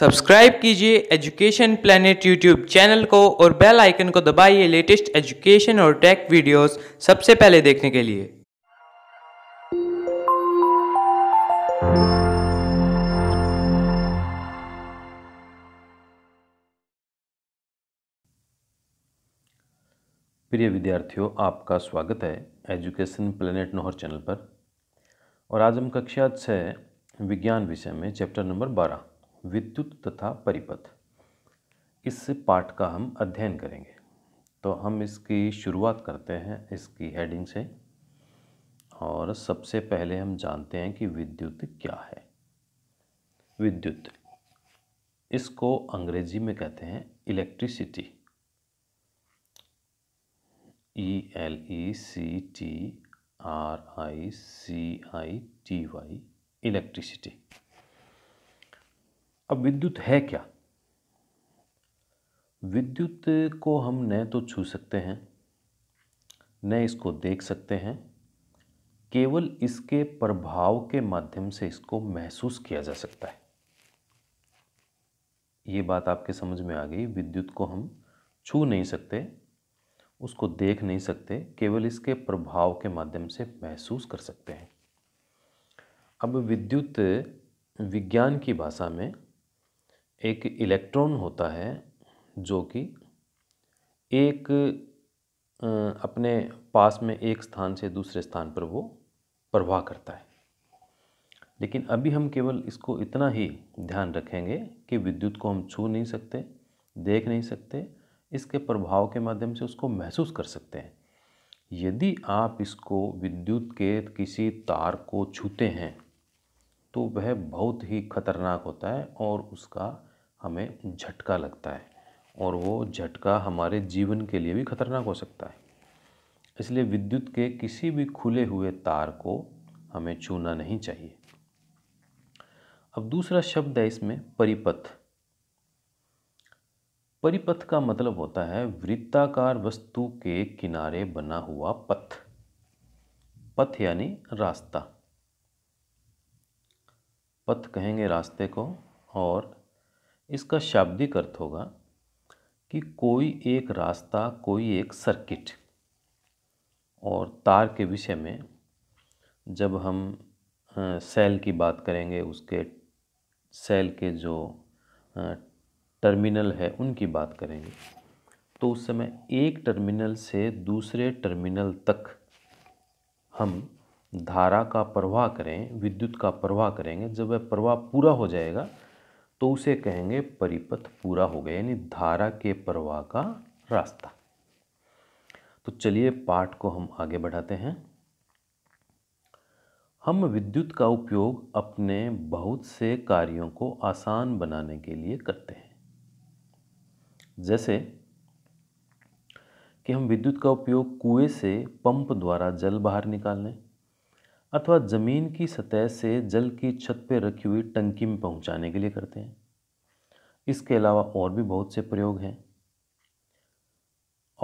subscribe कीजिए education planet YouTube channel को और बेल आइकन को दबाइए लेटेस्ट एजुकेशन और टेक वीडियोस सबसे पहले देखने के लिए प्रिय विद्यार्थियों आपका स्वागत है एजुकेशन प्लेनेट नोहर चैनल पर और आज हम कक्षा छः विज्ञान विषय में चैप्टर नंबर बारह विद्युत तथा परिपथ इस पाठ का हम अध्ययन करेंगे तो हम इसकी शुरुआत करते हैं इसकी हेडिंग से और सबसे पहले हम जानते हैं कि विद्युत क्या है विद्युत इसको अंग्रेजी में कहते हैं electricity E L E C T R I C I T Y electricity अब विद्युत है क्या विद्युत को हम न तो छू सकते हैं न इसको देख सकते हैं केवल इसके प्रभाव के माध्यम से इसको महसूस किया जा सकता है ये बात आपके समझ में आ गई विद्युत को हम छू नहीं सकते उसको देख नहीं सकते केवल इसके प्रभाव के माध्यम से महसूस कर सकते हैं अब विद्युत विज्ञान की भाषा में एक इलेक्ट्रॉन होता है जो कि एक अपने पास में एक स्थान से दूसरे स्थान पर वो प्रवाह करता है लेकिन अभी हम केवल इसको इतना ही ध्यान रखेंगे कि विद्युत को हम छू नहीं सकते देख नहीं सकते इसके प्रभाव के माध्यम से उसको महसूस कर सकते हैं यदि आप इसको विद्युत के किसी तार को छूते हैं तो वह बहुत ही खतरनाक होता है और उसका हमें झटका लगता है और वो झटका हमारे जीवन के लिए भी खतरनाक हो सकता है इसलिए विद्युत के किसी भी खुले हुए तार को हमें छूना नहीं चाहिए अब दूसरा शब्द है इसमें परिपथ परिपथ का मतलब होता है वृत्ताकार वस्तु के किनारे बना हुआ पथ पथ यानी रास्ता पथ कहेंगे रास्ते को और इसका शाब्दिक अर्थ होगा कि कोई एक रास्ता कोई एक सर्किट और तार के विषय में जब हम सेल की बात करेंगे उसके सेल के जो टर्मिनल है उनकी बात करेंगे तो उस समय एक टर्मिनल से दूसरे टर्मिनल तक हम धारा का प्रवाह करें विद्युत का प्रवाह करेंगे जब वह प्रवाह पूरा हो जाएगा तो उसे कहेंगे परिपथ पूरा हो गया यानी धारा के प्रवाह का रास्ता तो चलिए पाठ को हम आगे बढ़ाते हैं हम विद्युत का उपयोग अपने बहुत से कार्यों को आसान बनाने के लिए करते हैं जैसे कि हम विद्युत का उपयोग कुएं से पंप द्वारा जल बाहर निकालने अथवा ज़मीन की सतह से जल की छत पर रखी हुई टंकी में पहुंचाने के लिए करते हैं इसके अलावा और भी बहुत से प्रयोग हैं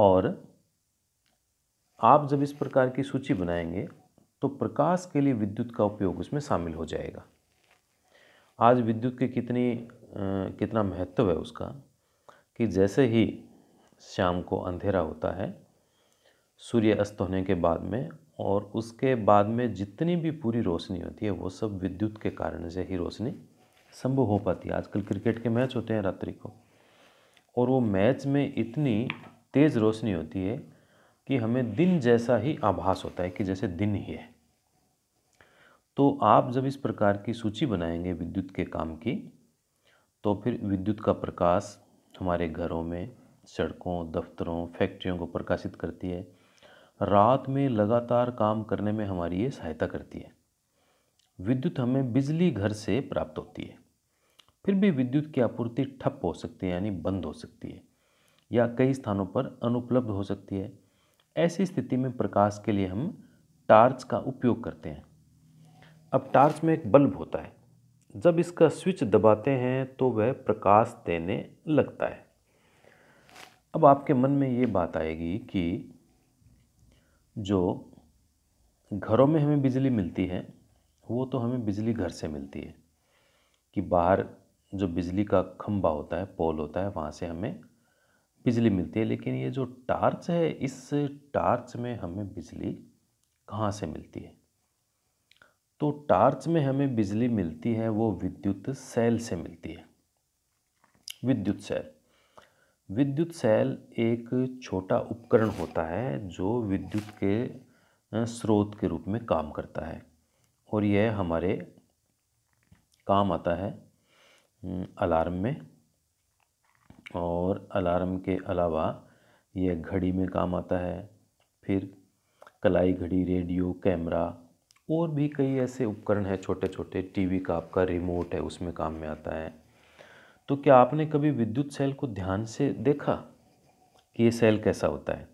और आप जब इस प्रकार की सूची बनाएंगे तो प्रकाश के लिए विद्युत का उपयोग उसमें शामिल हो जाएगा आज विद्युत के कितनी आ, कितना महत्व है उसका कि जैसे ही शाम को अंधेरा होता है सूर्य अस्त होने के बाद में और उसके बाद में जितनी भी पूरी रोशनी होती है वो सब विद्युत के कारण से ही रोशनी संभव हो पाती है आजकल क्रिकेट के मैच होते हैं रात्रि को और वो मैच में इतनी तेज़ रोशनी होती है कि हमें दिन जैसा ही आभास होता है कि जैसे दिन ही है तो आप जब इस प्रकार की सूची बनाएंगे विद्युत के काम की तो फिर विद्युत का प्रकाश हमारे घरों में सड़कों दफ्तरों फैक्ट्रियों को प्रकाशित करती है रात में लगातार काम करने में हमारी ये सहायता करती है विद्युत हमें बिजली घर से प्राप्त होती है फिर भी विद्युत की आपूर्ति ठप हो सकती है यानी बंद हो सकती है या कई स्थानों पर अनुपलब्ध हो सकती है ऐसी स्थिति में प्रकाश के लिए हम टार्च का उपयोग करते हैं अब टार्च में एक बल्ब होता है जब इसका स्विच दबाते हैं तो वह प्रकाश देने लगता है अब आपके मन में ये बात आएगी कि जो घरों में हमें बिजली मिलती है वो तो हमें बिजली घर से मिलती है कि बाहर जो बिजली का खम्बा होता है पोल होता है वहाँ से हमें बिजली मिलती है लेकिन ये जो टार्च है इस टार्च में हमें बिजली कहाँ से मिलती है तो टार्च में हमें बिजली मिलती है वो विद्युत सेल से मिलती है विद्युत सेल विद्युत सेल एक छोटा उपकरण होता है जो विद्युत के स्रोत के रूप में काम करता है और यह हमारे काम आता है अलार्म में और अलार्म के अलावा यह घड़ी में काम आता है फिर कलाई घड़ी रेडियो कैमरा और भी कई ऐसे उपकरण हैं छोटे छोटे टीवी का आपका रिमोट है उसमें काम में आता है तो क्या आपने कभी विद्युत सेल को ध्यान से देखा कि ये सेल कैसा होता है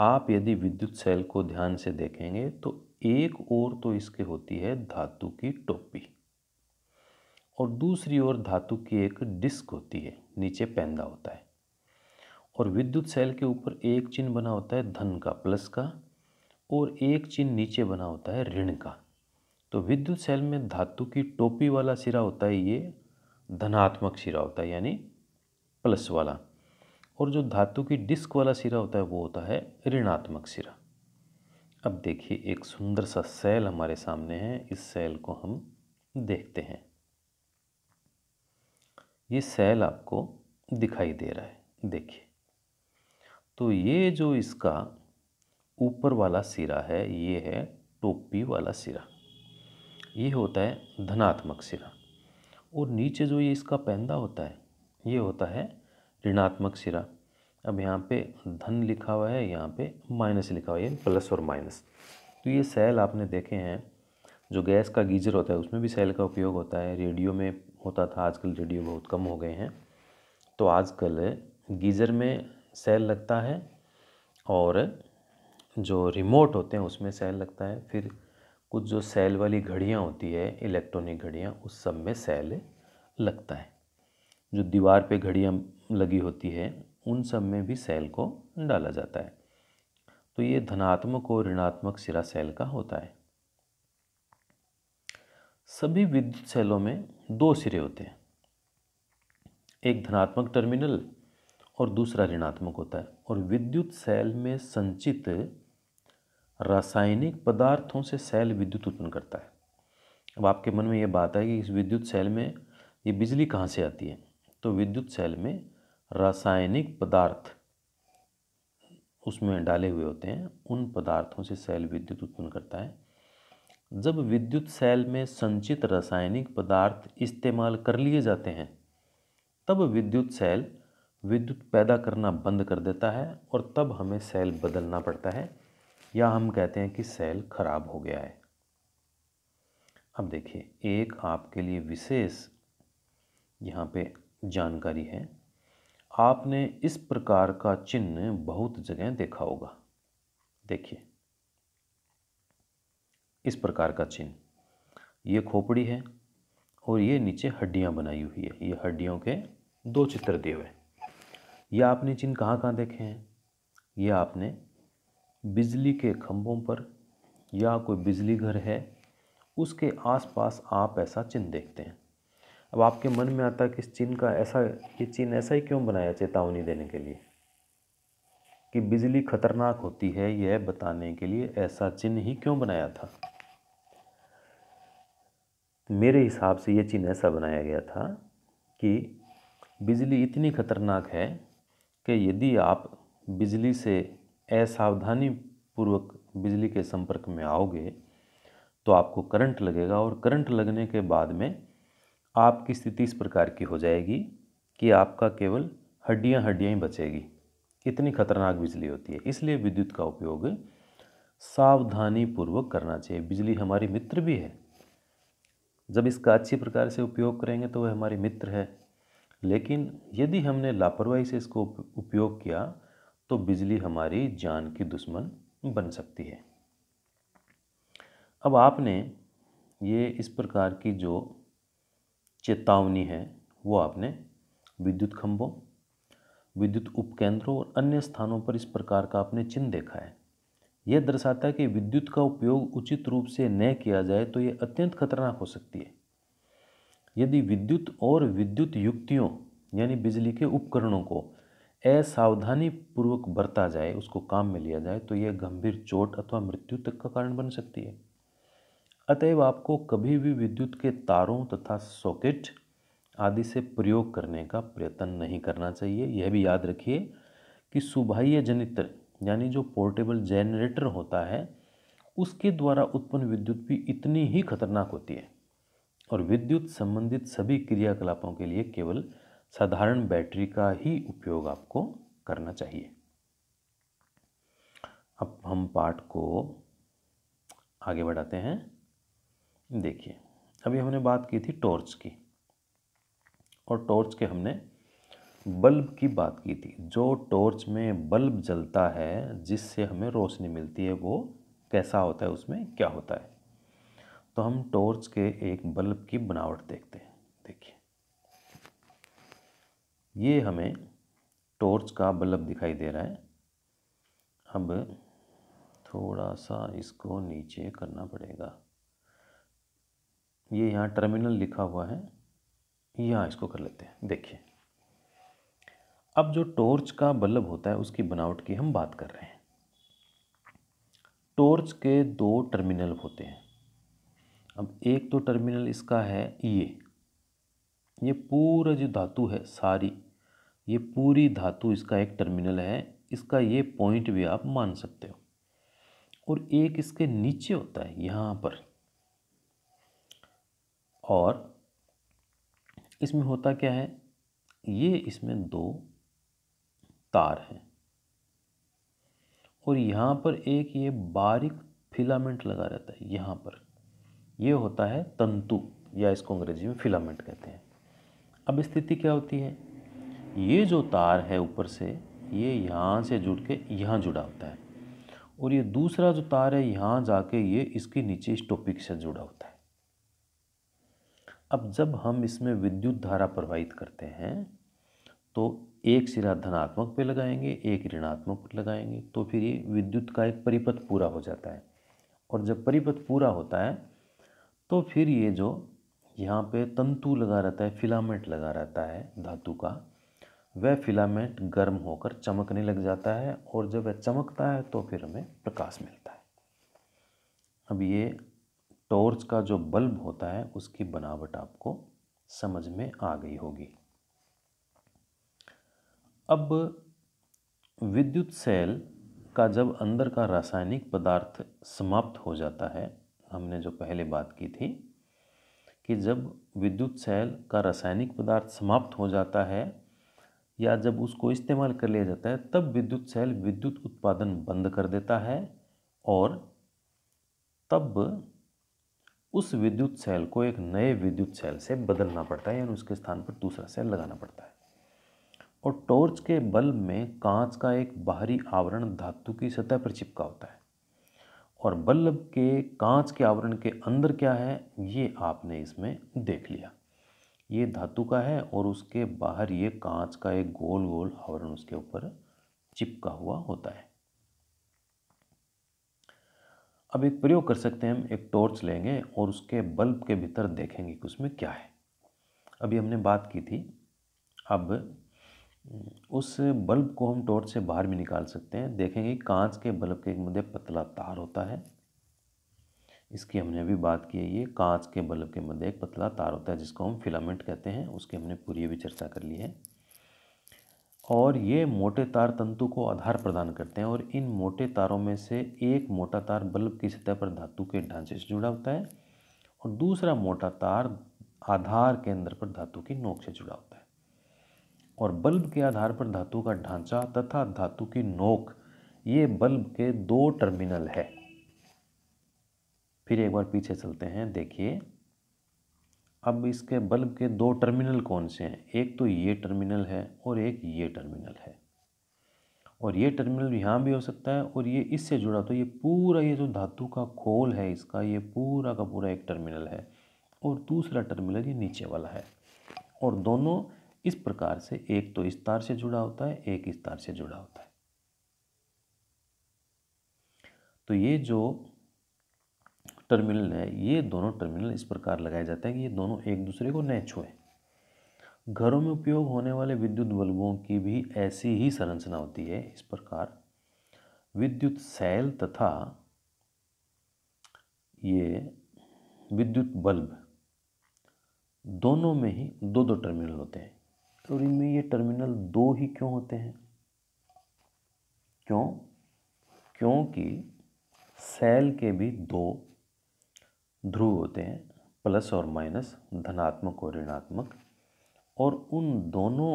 आप यदि विद्युत सेल को ध्यान से देखेंगे तो एक ओर तो इसके होती है धातु की टोपी और दूसरी ओर धातु की एक डिस्क होती है नीचे पैंदा होता है और विद्युत सेल के ऊपर एक चिन्ह बना होता है धन का प्लस का और एक चिन्ह नीचे बना होता है ऋण का तो विद्युत सेल में धातु की टोपी वाला सिरा होता है ये धनात्मक सिरा होता है यानी प्लस वाला और जो धातु की डिस्क वाला सिरा होता है वो होता है ऋणात्मक सिरा अब देखिए एक सुंदर सा सेल हमारे सामने है इस सेल को हम देखते हैं ये सेल आपको दिखाई दे रहा है देखिए तो ये जो इसका ऊपर वाला सिरा है ये है टोपी वाला सिरा ये होता है धनात्मक सिरा और नीचे जो ये इसका पैंदा होता है ये होता है ऋणात्मक सिरा अब यहाँ पे धन लिखा हुआ है यहाँ पे माइनस लिखा हुआ है प्लस और माइनस तो ये सेल आपने देखे हैं जो गैस का गीजर होता है उसमें भी सेल का उपयोग होता है रेडियो में होता था आजकल रेडियो बहुत कम हो गए हैं तो आजकल गीजर में सेल लगता है और जो रिमोट होते हैं उसमें सेल लगता है फिर कुछ जो सेल वाली घड़ियाँ होती है इलेक्ट्रॉनिक घड़ियाँ उस सब में सेल लगता है जो दीवार पे घड़ियाँ लगी होती है उन सब में भी सेल को डाला जाता है तो ये धनात्मक और ऋणात्मक सिरा सेल का होता है सभी विद्युत सेलों में दो सिरे होते हैं एक धनात्मक टर्मिनल और दूसरा ऋणात्मक होता है और विद्युत सेल में संचित रासायनिक पदार्थों से सेल विद्युत उत्पन्न करता है अब आपके मन में ये बात है कि इस विद्युत सेल में ये बिजली कहाँ से आती है तो विद्युत सेल में रासायनिक पदार्थ उसमें डाले हुए होते हैं उन पदार्थों से सेल विद्युत उत्पन्न करता है जब विद्युत सेल में संचित रासायनिक पदार्थ इस्तेमाल कर लिए जाते हैं तब विद्युत सेल विद्युत पैदा करना बंद कर देता है और तब हमें सेल बदलना पड़ता है या हम कहते हैं कि सेल खराब हो गया है अब देखिए एक आपके लिए विशेष यहाँ पे जानकारी है आपने इस प्रकार का चिन्ह बहुत जगह देखा होगा देखिए इस प्रकार का चिन्ह ये खोपड़ी है और ये नीचे हड्डियाँ बनाई हुई है ये हड्डियों के दो चित्र दिए हुए ये आपने चिन्ह कहाँ कहाँ देखे हैं ये आपने बिजली के खंभों पर या कोई बिजली घर है उसके आसपास आप ऐसा चिन्ह देखते हैं अब आपके मन में आता है कि इस चिन्ह का ऐसा ये चिन्ह ऐसा ही क्यों बनाया चेतावनी देने के लिए कि बिजली खतरनाक होती है यह बताने के लिए ऐसा चिन्ह ही क्यों बनाया था मेरे हिसाब से ये चिन्ह ऐसा बनाया गया था कि बिजली इतनी खतरनाक है कि यदि आप बिजली से असावधानी पूर्वक बिजली के संपर्क में आओगे तो आपको करंट लगेगा और करंट लगने के बाद में आपकी स्थिति इस प्रकार की हो जाएगी कि आपका केवल हड्डियां हड्डियां ही बचेगी इतनी खतरनाक बिजली होती है इसलिए विद्युत का उपयोग सावधानी पूर्वक करना चाहिए बिजली हमारी मित्र भी है जब इसका अच्छी प्रकार से उपयोग करेंगे तो वह हमारी मित्र है लेकिन यदि हमने लापरवाही से इसको उपयोग किया तो बिजली हमारी जान की दुश्मन बन सकती है अब आपने ये इस प्रकार की जो चेतावनी है वो आपने विद्युत खंभों विद्युत उपकेंद्रों और अन्य स्थानों पर इस प्रकार का आपने चिन्ह देखा है यह दर्शाता है कि विद्युत का उपयोग उचित रूप से न किया जाए तो ये अत्यंत खतरनाक हो सकती है यदि विद्युत और विद्युत युक्तियों यानी बिजली के उपकरणों को असावधानी पूर्वक बरता जाए उसको काम में लिया जाए तो यह गंभीर चोट अथवा मृत्यु तक का कारण बन सकती है अतएव आपको कभी भी विद्युत के तारों तथा सॉकेट आदि से प्रयोग करने का प्रयत्न नहीं करना चाहिए यह भी याद रखिए कि सुबाह्य जनित्र यानी जो पोर्टेबल जनरेटर होता है उसके द्वारा उत्पन्न विद्युत भी इतनी ही खतरनाक होती है और विद्युत संबंधित सभी क्रियाकलापों के लिए केवल साधारण बैटरी का ही उपयोग आपको करना चाहिए अब हम पार्ट को आगे बढ़ाते हैं देखिए अभी हमने बात की थी टॉर्च की और टॉर्च के हमने बल्ब की बात की थी जो टॉर्च में बल्ब जलता है जिससे हमें रोशनी मिलती है वो कैसा होता है उसमें क्या होता है तो हम टॉर्च के एक बल्ब की बनावट देखते हैं देखिए ये हमें टॉर्च का बल्ब दिखाई दे रहा है अब थोड़ा सा इसको नीचे करना पड़ेगा ये यहाँ टर्मिनल लिखा हुआ है यहाँ इसको कर लेते हैं देखिए अब जो टॉर्च का बल्ब होता है उसकी बनावट की हम बात कर रहे हैं टॉर्च के दो टर्मिनल होते हैं अब एक तो टर्मिनल इसका है ये ये पूरा जो धातु है सारी ये पूरी धातु इसका एक टर्मिनल है इसका ये पॉइंट भी आप मान सकते हो और एक इसके नीचे होता है यहाँ पर और इसमें होता क्या है ये इसमें दो तार हैं और यहाँ पर एक ये बारीक फिलामेंट लगा रहता है यहाँ पर यह होता है तंतु या इसको अंग्रेजी में फिलामेंट कहते हैं अब स्थिति क्या होती है ये जो तार है ऊपर से ये यहाँ से जुड़ के यहाँ जुड़ा होता है और ये दूसरा जो तार है यहाँ जाके ये इसके नीचे इस टॉपिक से जुड़ा होता है अब जब हम इसमें विद्युत धारा प्रवाहित करते हैं तो एक सिरा धनात्मक पे लगाएंगे एक ऋणात्मक पर लगाएंगे तो फिर ये विद्युत का एक परिपथ पूरा हो जाता है और जब परिपथ पूरा होता है तो फिर ये जो यहाँ पे तंतु लगा रहता है फिलामेंट लगा रहता है धातु का वह फिलामेंट गर्म होकर चमकने लग जाता है और जब वह चमकता है तो फिर हमें प्रकाश मिलता है अब ये टॉर्च का जो बल्ब होता है उसकी बनावट आपको समझ में आ गई होगी अब विद्युत सेल का जब अंदर का रासायनिक पदार्थ समाप्त हो जाता है हमने जो पहले बात की थी कि जब विद्युत सेल का रासायनिक पदार्थ समाप्त हो जाता है या जब उसको इस्तेमाल कर लिया जाता है तब विद्युत सेल विद्युत उत्पादन बंद कर देता है और तब उस विद्युत सेल को एक नए विद्युत सेल से बदलना पड़ता है यानी उसके स्थान पर दूसरा सेल लगाना पड़ता है और टॉर्च के बल्ब में कांच का एक बाहरी आवरण धातु की सतह पर चिपका होता है और बल्ब के कांच के आवरण के अंदर क्या है ये आपने इसमें देख लिया ये धातु का है और उसके बाहर ये कांच का एक गोल गोल आवरण उसके ऊपर चिपका हुआ होता है अब एक प्रयोग कर सकते हैं हम एक टॉर्च लेंगे और उसके बल्ब के भीतर देखेंगे कि उसमें क्या है अभी हमने बात की थी अब उस बल्ब को हम टॉर्च से बाहर भी निकाल सकते हैं देखेंगे कांच के बल्ब के मध्य पतला तार होता है इसकी हमने अभी बात की है ये कांच के बल्ब के मध्य एक पतला तार होता है जिसको हम फिलामेंट कहते हैं उसकी हमने पूरी भी चर्चा कर ली है और ये मोटे तार तंतु को आधार प्रदान करते हैं और इन मोटे तारों में से एक मोटा तार बल्ब की सतह पर धातु के ढांचे से जुड़ा होता है और दूसरा मोटा तार आधार केंद्र पर धातु की नोक से जुड़ा होता है और बल्ब के आधार पर धातु का ढांचा तथा धातु की नोक ये बल्ब के दो टर्मिनल है फिर एक बार पीछे चलते हैं देखिए अब इसके बल्ब के दो टर्मिनल कौन से हैं एक तो ये टर्मिनल है और एक ये टर्मिनल है और ये टर्मिनल यहाँ भी हो सकता है और ये इससे जुड़ा तो ये पूरा ये जो धातु का खोल है इसका ये पूरा का पूरा एक टर्मिनल है और दूसरा टर्मिनल ये नीचे वाला है और दोनों इस प्रकार से एक तो इस तार से जुड़ा होता है एक इस तार से जुड़ा होता है तो ये जो टर्मिनल है ये दोनों टर्मिनल इस प्रकार लगाए जाते हैं कि ये दोनों एक दूसरे को न छुए घरों में उपयोग होने वाले विद्युत बल्बों की भी ऐसी ही संरचना होती है इस प्रकार विद्युत सेल तथा ये विद्युत बल्ब दोनों में ही दो दो टर्मिनल होते हैं और इनमें ये टर्मिनल दो ही क्यों होते हैं क्यों क्योंकि सेल के भी दो ध्रुव होते हैं प्लस और माइनस धनात्मक और ऋणात्मक और उन दोनों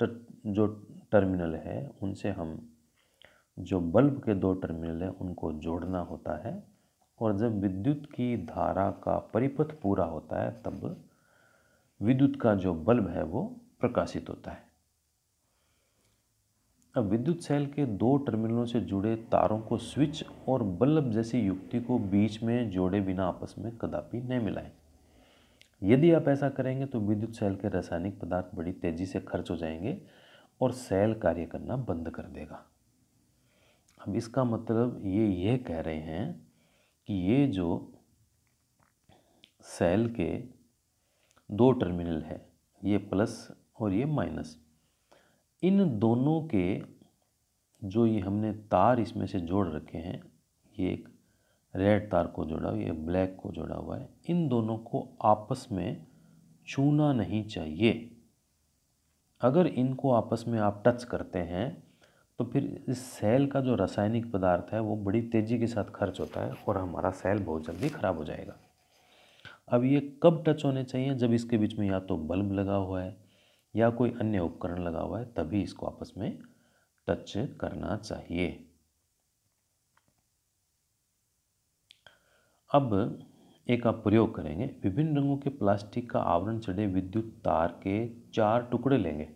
टर, जो टर्मिनल है उनसे हम जो बल्ब के दो टर्मिनल हैं उनको जोड़ना होता है और जब विद्युत की धारा का परिपथ पूरा होता है तब विद्युत का जो बल्ब है वो प्रकाशित होता है अब विद्युत सेल के दो टर्मिनलों से जुड़े तारों को स्विच और बल्ब जैसी युक्ति को बीच में जोड़े बिना आपस में कदापि नहीं मिलाएं यदि आप ऐसा करेंगे तो विद्युत सेल के रासायनिक पदार्थ बड़ी तेज़ी से खर्च हो जाएंगे और सेल कार्य करना बंद कर देगा अब इसका मतलब ये ये कह रहे हैं कि ये जो सेल के दो टर्मिनल है ये प्लस और ये माइनस इन दोनों के जो ये हमने तार इसमें से जोड़ रखे हैं ये एक रेड तार को जोड़ा हुआ ये ब्लैक को जोड़ा हुआ है इन दोनों को आपस में छूना नहीं चाहिए अगर इनको आपस में आप टच करते हैं तो फिर इस सेल का जो रासायनिक पदार्थ है वो बड़ी तेज़ी के साथ खर्च होता है और हमारा सेल बहुत जल्दी ख़राब हो जाएगा अब ये कब टच होने चाहिए जब इसके बीच में या तो बल्ब लगा हुआ है या कोई अन्य उपकरण लगा हुआ है तभी इसको आपस में टच करना चाहिए अब एक आप प्रयोग करेंगे विभिन्न रंगों के प्लास्टिक का आवरण चढ़े विद्युत तार के चार टुकड़े लेंगे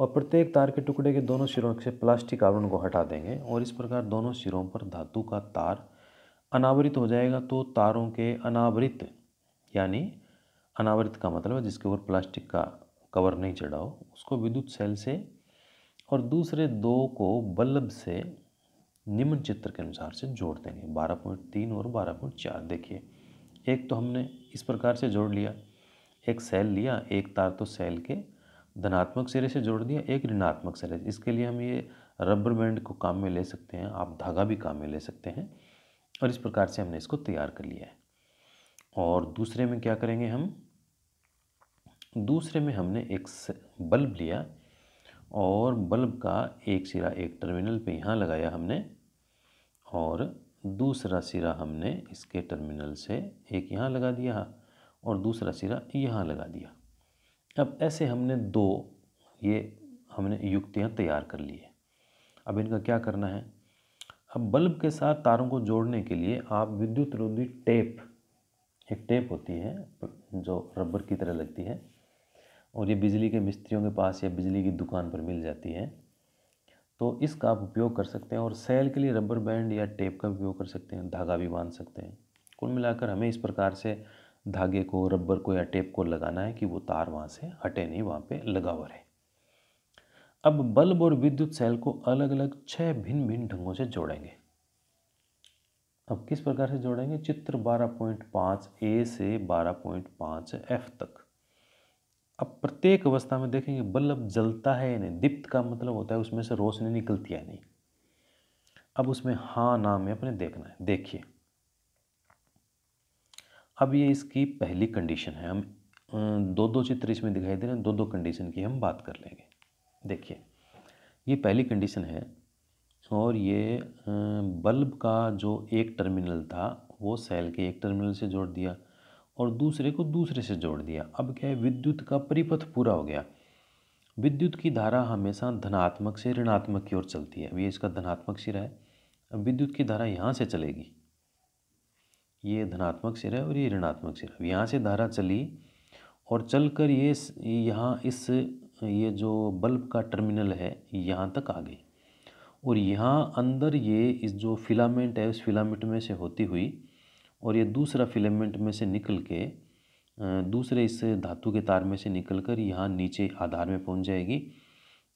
और प्रत्येक तार के टुकड़े के दोनों सिरों से प्लास्टिक आवरण को हटा देंगे और इस प्रकार दोनों सिरों पर धातु का तार अनावरित हो जाएगा तो तारों के अनावरित यानी अनावृत का मतलब है जिसके ऊपर प्लास्टिक का कवर नहीं चढ़ा हो उसको विद्युत सेल से और दूसरे दो को बल्ब से निम्न चित्र के अनुसार से जोड़ देंगे बारह पॉइंट तीन और बारह पॉइंट चार देखिए एक तो हमने इस प्रकार से जोड़ लिया एक सेल लिया एक तार तो सेल के धनात्मक सिरे से जोड़ दिया एक ऋणात्मक सिरे इसके लिए हम ये रबर बैंड को काम में ले सकते हैं आप धागा भी काम में ले सकते हैं और इस प्रकार से हमने इसको तैयार कर लिया है और दूसरे में क्या करेंगे हम दूसरे में हमने एक बल्ब लिया और बल्ब का एक सिरा एक टर्मिनल पे यहाँ लगाया हमने और दूसरा सिरा हमने इसके टर्मिनल से एक यहाँ लगा दिया और दूसरा सिरा यहाँ लगा दिया अब ऐसे हमने दो ये हमने युक्तियाँ तैयार कर ली है अब इनका क्या करना है अब बल्ब के साथ तारों को जोड़ने के लिए आप विद्युत रोधी टेप एक टेप होती है जो रबर की तरह लगती है और ये बिजली के मिस्त्रियों के पास या बिजली की दुकान पर मिल जाती है तो इसका आप उपयोग कर सकते हैं और सेल के लिए रबर बैंड या टेप का उपयोग कर सकते हैं धागा भी बांध सकते हैं कुल मिलाकर हमें इस प्रकार से धागे को रबर को या टेप को लगाना है कि वो तार वहाँ से हटे नहीं वहाँ पे लगा हुआ रहे अब बल्ब और विद्युत सेल को अलग अलग छः भिन्न भिन्न ढंगों से जोड़ेंगे अब किस प्रकार से जोड़ेंगे चित्र बारह पॉइंट पाँच ए से बारह पॉइंट पाँच एफ तक अब प्रत्येक अवस्था में देखेंगे बल्ब जलता है या नहीं दीप्त का मतलब होता है उसमें से रोशनी निकलती है नहीं अब उसमें हाँ ना में अपने देखना है देखिए अब ये इसकी पहली कंडीशन है हम दो दो चित्र इसमें दिखाई दे रहे हैं दो दो कंडीशन की हम बात कर लेंगे देखिए ये पहली कंडीशन है और ये बल्ब का जो एक टर्मिनल था वो सेल के एक टर्मिनल से जोड़ दिया और दूसरे को दूसरे से जोड़ दिया अब क्या है विद्युत का परिपथ पूरा हो गया विद्युत की धारा हमेशा धनात्मक से ऋणात्मक की ओर चलती है अब ये इसका धनात्मक सिर है अब विद्युत की धारा यहाँ से चलेगी ये धनात्मक सिर है और ये ऋणात्मक सिर है यहाँ से धारा चली और चलकर ये यहाँ इस ये जो बल्ब का टर्मिनल है यहाँ तक आ गई और यहाँ अंदर ये इस जो फिलामेंट है उस फिलामेंट में से होती हुई और ये दूसरा फिलेमेंट में से निकल के दूसरे इस धातु के तार में से निकल कर यहाँ नीचे आधार में पहुँच जाएगी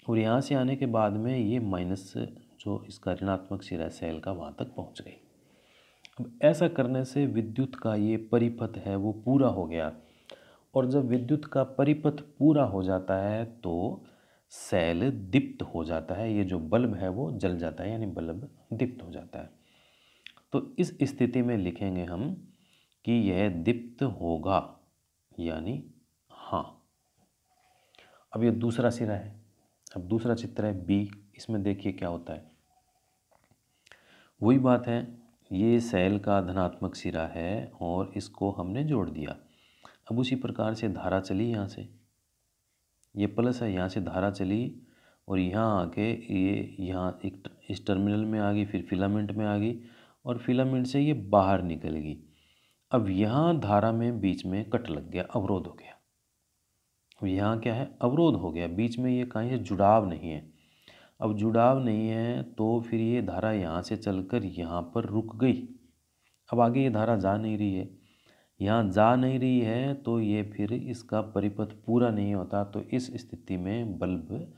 और यहाँ से आने के बाद में ये माइनस जो इसका ऋणात्मक सिरा सेल का वहाँ तक पहुँच गई अब ऐसा करने से विद्युत का ये परिपथ है वो पूरा हो गया और जब विद्युत का परिपथ पूरा हो जाता है तो सेल दीप्त हो जाता है ये जो बल्ब है वो जल जाता है यानी बल्ब दीप्त हो जाता है तो इस स्थिति में लिखेंगे हम कि यह दीप्त होगा यानी हाँ अब यह दूसरा सिरा है अब दूसरा चित्र है बी इसमें देखिए क्या होता है वही बात है ये सेल का धनात्मक सिरा है और इसको हमने जोड़ दिया अब उसी प्रकार से धारा चली यहाँ से ये प्लस है यहाँ से धारा चली और यहाँ आके ये यहाँ एक इस टर्मिनल में आ गई फिर फिलामेंट में आ गई और फिलामेंट से ये बाहर निकलेगी अब यहाँ धारा में बीच में कट लग गया अवरोध हो गया अब यहाँ क्या है अवरोध हो गया बीच में ये कहीं जुड़ाव नहीं है अब जुड़ाव नहीं है तो फिर ये धारा यहाँ से चलकर यहाँ पर रुक गई अब आगे ये धारा जा नहीं रही है यहाँ जा नहीं रही है तो ये फिर इसका परिपथ पूरा नहीं होता तो इस स्थिति में बल्ब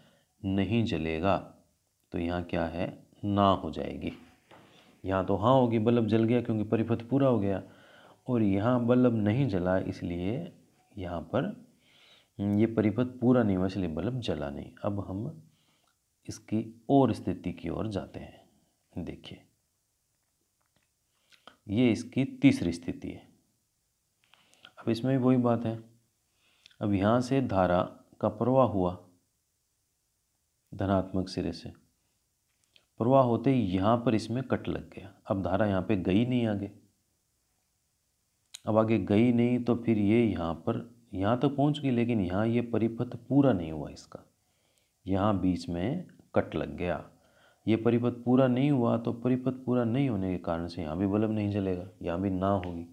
नहीं जलेगा तो यहाँ क्या है ना हो जाएगी यहाँ तो हाँ होगी बल्ब जल गया क्योंकि परिपथ पूरा हो गया और यहाँ बल्ब नहीं जला इसलिए यहाँ पर हम्म, ये परिपथ पूरा नहीं हुआ इसलिए बल्ब जला नहीं अब हम इसकी और स्थिति की ओर जाते हैं देखिए ये इसकी तीसरी स्थिति है अब इसमें भी वही बात है अब यहाँ से धारा का प्रवाह हुआ धनात्मक सिरे से प्रवाह होते ही यहाँ पर इसमें कट लग गया अब धारा यहाँ पे गई नहीं आगे अब आगे गई नहीं तो फिर ये यहाँ पर यहाँ तक तो पहुँच गई लेकिन यहाँ ये परिपथ पूरा नहीं हुआ इसका यहाँ बीच में कट लग गया ये परिपथ पूरा नहीं हुआ तो परिपथ पूरा नहीं होने के कारण से यहाँ भी बल्ब नहीं जलेगा यहाँ भी ना होगी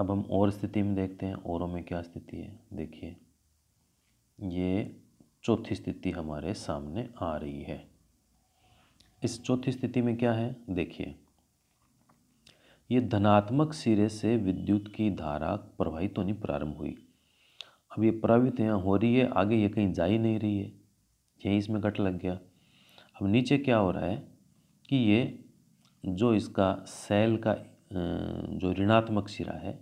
अब हम और स्थिति में देखते हैं औरों में क्या स्थिति है देखिए ये चौथी स्थिति हमारे सामने आ रही है इस चौथी स्थिति में क्या है देखिए ये धनात्मक सिरे से विद्युत की धारा प्रवाहित होनी प्रारंभ हुई अब ये प्रवाहित यहाँ हो रही है आगे ये कहीं जा ही नहीं रही है यहीं इसमें कट लग गया अब नीचे क्या हो रहा है कि ये जो इसका सेल का जो ऋणात्मक सिरा है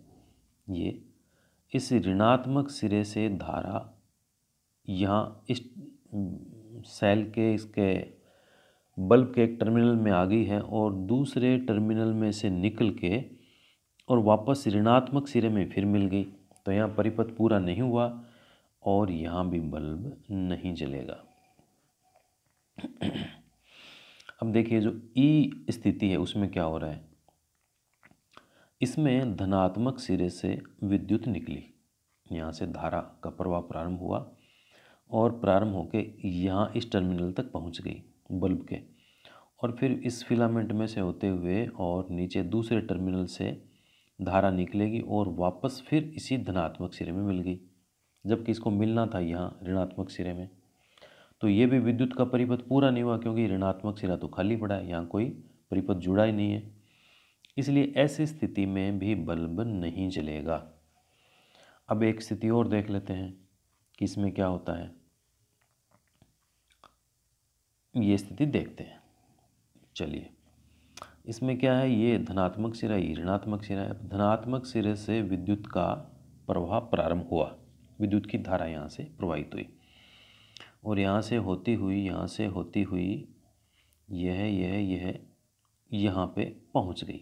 ये इस ऋणात्मक सिरे से धारा यहाँ इस सेल के इसके बल्ब के एक टर्मिनल में आ गई है और दूसरे टर्मिनल में से निकल के और वापस ऋणात्मक सिरे में फिर मिल गई तो यहाँ परिपथ पूरा नहीं हुआ और यहाँ भी बल्ब नहीं जलेगा अब देखिए जो ई स्थिति है उसमें क्या हो रहा है इसमें धनात्मक सिरे से विद्युत निकली यहाँ से धारा का प्रवाह प्रारंभ हुआ और प्रारंभ होकर यहाँ इस टर्मिनल तक पहुँच गई बल्ब के और फिर इस फिलामेंट में से होते हुए और नीचे दूसरे टर्मिनल से धारा निकलेगी और वापस फिर इसी धनात्मक सिरे में मिल गई जबकि इसको मिलना था यहाँ ऋणात्मक सिरे में तो ये भी विद्युत का परिपथ पूरा नहीं हुआ क्योंकि ऋणात्मक सिरा तो खाली पड़ा है यहाँ कोई परिपथ जुड़ा ही नहीं है इसलिए ऐसी स्थिति में भी बल्ब नहीं जलेगा अब एक स्थिति और देख लेते हैं कि इसमें क्या होता है ये स्थिति देखते हैं चलिए इसमें क्या है ये धनात्मक सिरा ये ऋणात्मक सिरा है धनात्मक सिरे से विद्युत का प्रवाह प्रारंभ हुआ विद्युत की धारा यहाँ से प्रवाहित हुई और यहाँ से होती हुई यहाँ से होती हुई यह यह यह यहाँ पे पहुँच गई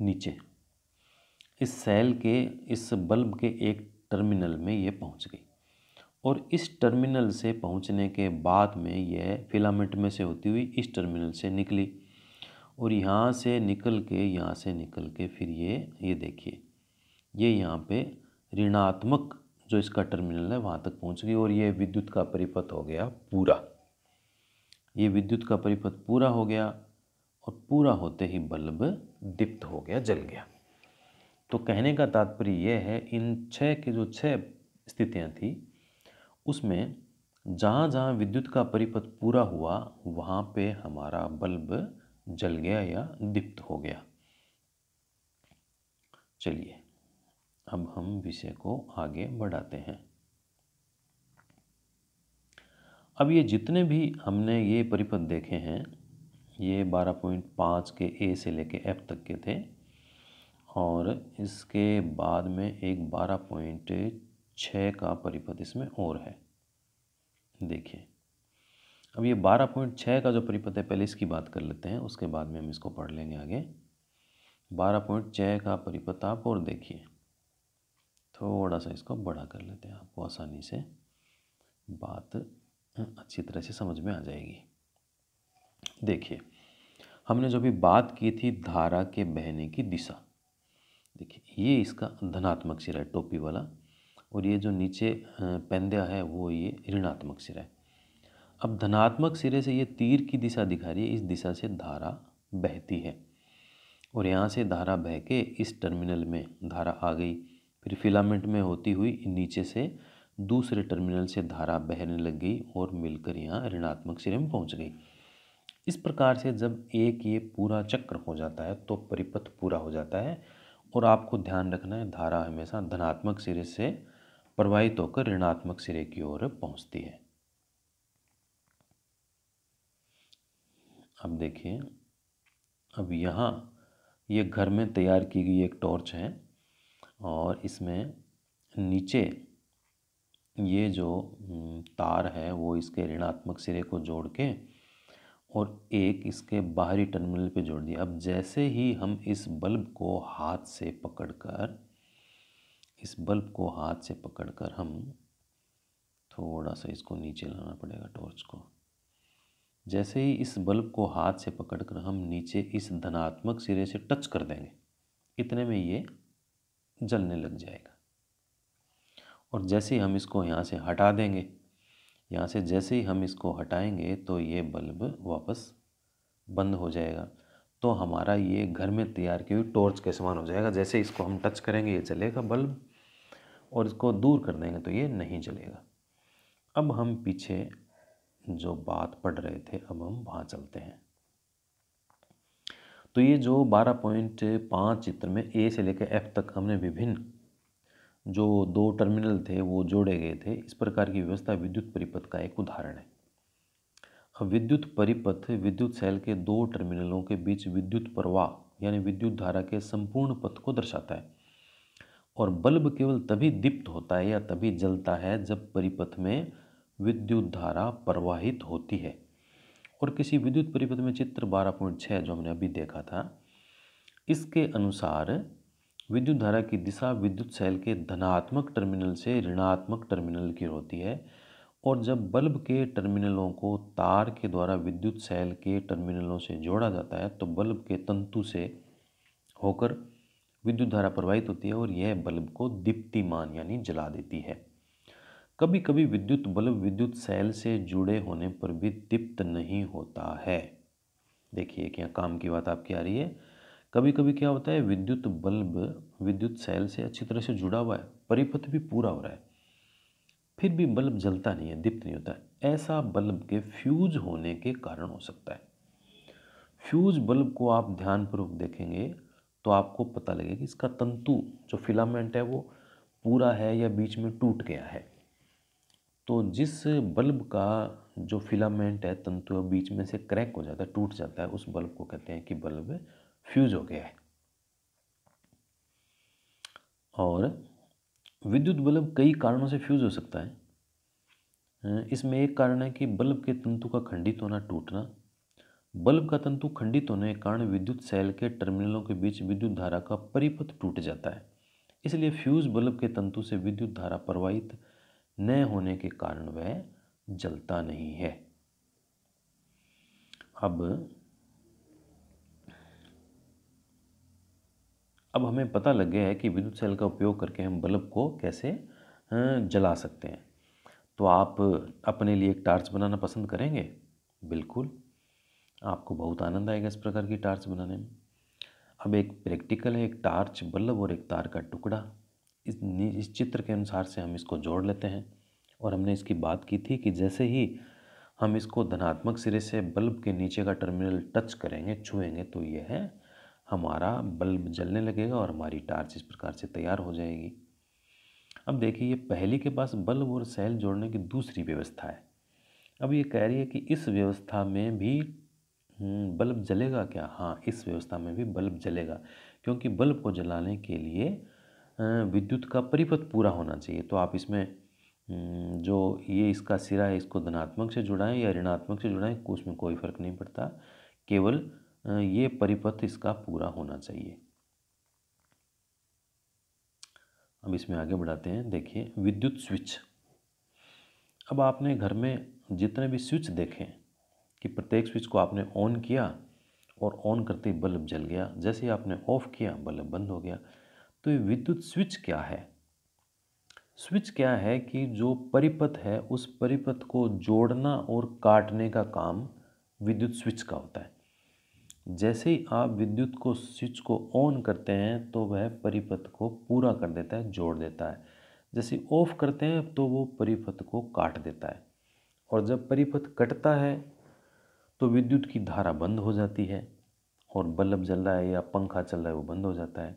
नीचे इस सेल के इस बल्ब के एक टर्मिनल में ये पहुँच गई और इस टर्मिनल से पहुंचने के बाद में यह फिलामेंट में से होती हुई इस टर्मिनल से निकली और यहाँ से निकल के यहाँ से निकल के फिर ये ये देखिए ये यहाँ पे ऋणात्मक जो इसका टर्मिनल है वहाँ तक पहुँच गई और ये विद्युत का परिपथ हो गया पूरा ये विद्युत का परिपथ पूरा हो गया और पूरा होते ही बल्ब दीप्त हो गया जल गया तो कहने का तात्पर्य यह है इन छः की जो छः स्थितियाँ थी उसमें जहाँ जहाँ विद्युत का परिपथ पूरा हुआ वहाँ पे हमारा बल्ब जल गया या दीप्त हो गया चलिए अब हम विषय को आगे बढ़ाते हैं अब ये जितने भी हमने ये परिपथ देखे हैं ये 12.5 के ए से लेके एफ तक के थे और इसके बाद में एक छः का परिपथ इसमें और है देखिए अब ये बारह पॉइंट छः का जो परिपथ है पहले इसकी बात कर लेते हैं उसके बाद में हम इसको पढ़ लेंगे आगे बारह पॉइंट छः का परिपथ आप और देखिए थोड़ा सा इसको बड़ा कर लेते हैं आपको आसानी से बात अच्छी तरह से समझ में आ जाएगी देखिए हमने जो भी बात की थी धारा के बहने की दिशा देखिए ये इसका धनात्मक सिरा है टोपी वाला और ये जो नीचे पेंद्या है वो ये ऋणात्मक सिरे है अब धनात्मक सिरे से ये तीर की दिशा दिखा रही है इस दिशा से धारा बहती है और यहाँ से धारा बह के इस टर्मिनल में धारा आ गई फिर फिलामेंट में होती हुई नीचे से दूसरे टर्मिनल से धारा बहने लग गई और मिलकर यहाँ ऋणात्मक सिरे में पहुँच गई इस प्रकार से जब एक ये पूरा चक्र हो जाता है तो परिपथ पूरा हो जाता है और आपको ध्यान रखना है धारा हमेशा धनात्मक सिरे से प्रवाहित होकर ऋणात्मक सिरे की ओर पहुंचती है अब देखिए अब यहाँ ये घर में तैयार की गई एक टॉर्च है और इसमें नीचे ये जो तार है वो इसके ऋणात्मक सिरे को जोड़ के और एक इसके बाहरी टर्मिनल पे जोड़ दिया अब जैसे ही हम इस बल्ब को हाथ से पकड़कर इस बल्ब को हाथ से पकड़कर हम थोड़ा सा इसको नीचे लाना पड़ेगा टॉर्च को जैसे ही इस बल्ब को हाथ से पकड़कर हम नीचे इस धनात्मक सिरे से टच कर देंगे इतने में ये जलने लग जाएगा और जैसे ही हम इसको यहाँ से हटा देंगे यहाँ से जैसे ही हम इसको हटाएंगे तो ये बल्ब वापस बंद हो जाएगा तो हमारा ये घर में तैयार की हुई टॉर्च के समान हो जाएगा जैसे इसको हम टच करेंगे ये चलेगा बल्ब और इसको दूर कर देंगे तो ये नहीं चलेगा अब हम पीछे जो बात पढ़ रहे थे अब हम वहाँ चलते हैं तो ये जो 12.5 चित्र में ए से लेकर एफ तक हमने विभिन्न जो दो टर्मिनल थे वो जोड़े गए थे इस प्रकार की व्यवस्था विद्युत परिपथ का एक उदाहरण है विद्युत परिपथ विद्युत सेल के दो टर्मिनलों के बीच विद्युत प्रवाह यानी विद्युत धारा के संपूर्ण पथ को दर्शाता है और बल्ब केवल तभी दीप्त होता है या तभी जलता है जब परिपथ में विद्युत धारा प्रवाहित होती है और किसी विद्युत परिपथ में चित्र बारह पॉइंट छः जो हमने अभी देखा था इसके अनुसार विद्युत धारा की दिशा विद्युत सेल के धनात्मक टर्मिनल से ऋणात्मक टर्मिनल की होती है और जब बल्ब के टर्मिनलों को तार के द्वारा विद्युत सेल के टर्मिनलों से जोड़ा जाता है तो बल्ब के तंतु से होकर विद्युत धारा प्रवाहित होती है और यह बल्ब को दीप्तिमान यानी जला देती है कभी कभी विद्युत बल्ब विद्युत सेल से जुड़े होने पर भी दीप्त नहीं होता है देखिए क्या काम की बात आपकी आ रही है कभी कभी क्या होता है विद्युत बल्ब विद्युत सेल से अच्छी तरह से जुड़ा हुआ है परिपथ भी पूरा हो रहा है फिर भी बल्ब जलता नहीं है दीप्त नहीं होता ऐसा बल्ब के फ्यूज होने के कारण हो सकता है फ्यूज बल्ब को आप ध्यानपूर्वक देखेंगे तो आपको पता लगेगा कि इसका तंतु जो फिलामेंट है वो पूरा है या बीच में टूट गया है तो जिस बल्ब का जो फिलामेंट है तंतु है बीच में से क्रैक हो जाता है टूट जाता है उस बल्ब को कहते हैं कि बल्ब फ्यूज हो गया है और विद्युत बल्ब कई कारणों से फ्यूज हो सकता है इसमें एक कारण है कि बल्ब के तंतु का खंडित होना टूटना बल्ब का तंतु खंडित होने के कारण विद्युत सेल के टर्मिनलों के बीच विद्युत धारा का परिपथ टूट जाता है इसलिए फ्यूज बल्ब के तंतु से विद्युत धारा प्रवाहित न होने के कारण वह जलता नहीं है अब अब हमें पता लग गया है कि विद्युत सेल का उपयोग करके हम बल्ब को कैसे जला सकते हैं तो आप अपने लिए एक टार्च बनाना पसंद करेंगे बिल्कुल आपको बहुत आनंद आएगा इस प्रकार की टार्च बनाने में अब एक प्रैक्टिकल है एक टार्च बल्ब और एक तार का टुकड़ा इस इस चित्र के अनुसार से हम इसको जोड़ लेते हैं और हमने इसकी बात की थी कि जैसे ही हम इसको धनात्मक सिरे से बल्ब के नीचे का टर्मिनल टच करेंगे छुएंगे तो यह है हमारा बल्ब जलने लगेगा और हमारी टार्च इस प्रकार से तैयार हो जाएगी अब देखिए ये पहली के पास बल्ब और सेल जोड़ने की दूसरी व्यवस्था है अब ये कह रही है कि इस व्यवस्था में भी हम्म, बल्ब जलेगा क्या हाँ इस व्यवस्था में भी बल्ब जलेगा क्योंकि बल्ब को जलाने के लिए विद्युत का परिपथ पूरा होना चाहिए तो आप इसमें हम्म, जो ये इसका सिरा है इसको धनात्मक से जुड़ाएं या ऋणात्मक से जुड़ाएं उसमें कोई फर्क नहीं पड़ता केवल ये परिपथ इसका पूरा होना चाहिए अब इसमें आगे बढ़ाते हैं देखिए विद्युत स्विच अब आपने घर में जितने भी स्विच देखे कि प्रत्येक स्विच को आपने ऑन किया और ऑन करते ही बल्ब जल गया जैसे आपने ऑफ किया बल्ब बंद हो गया तो ये विद्युत स्विच क्या है स्विच क्या है कि जो परिपथ है उस परिपथ को जोड़ना और काटने का काम विद्युत स्विच का होता है जैसे ही आप विद्युत को स्विच को ऑन करते हैं तो वह परिपथ को पूरा कर देता है जोड़ देता है जैसे ऑफ करते हैं तो वो परिपथ को काट देता है और जब परिपथ कटता है तो विद्युत की धारा बंद हो जाती है और बल्ब जल रहा है या पंखा चल रहा है वो बंद हो जाता है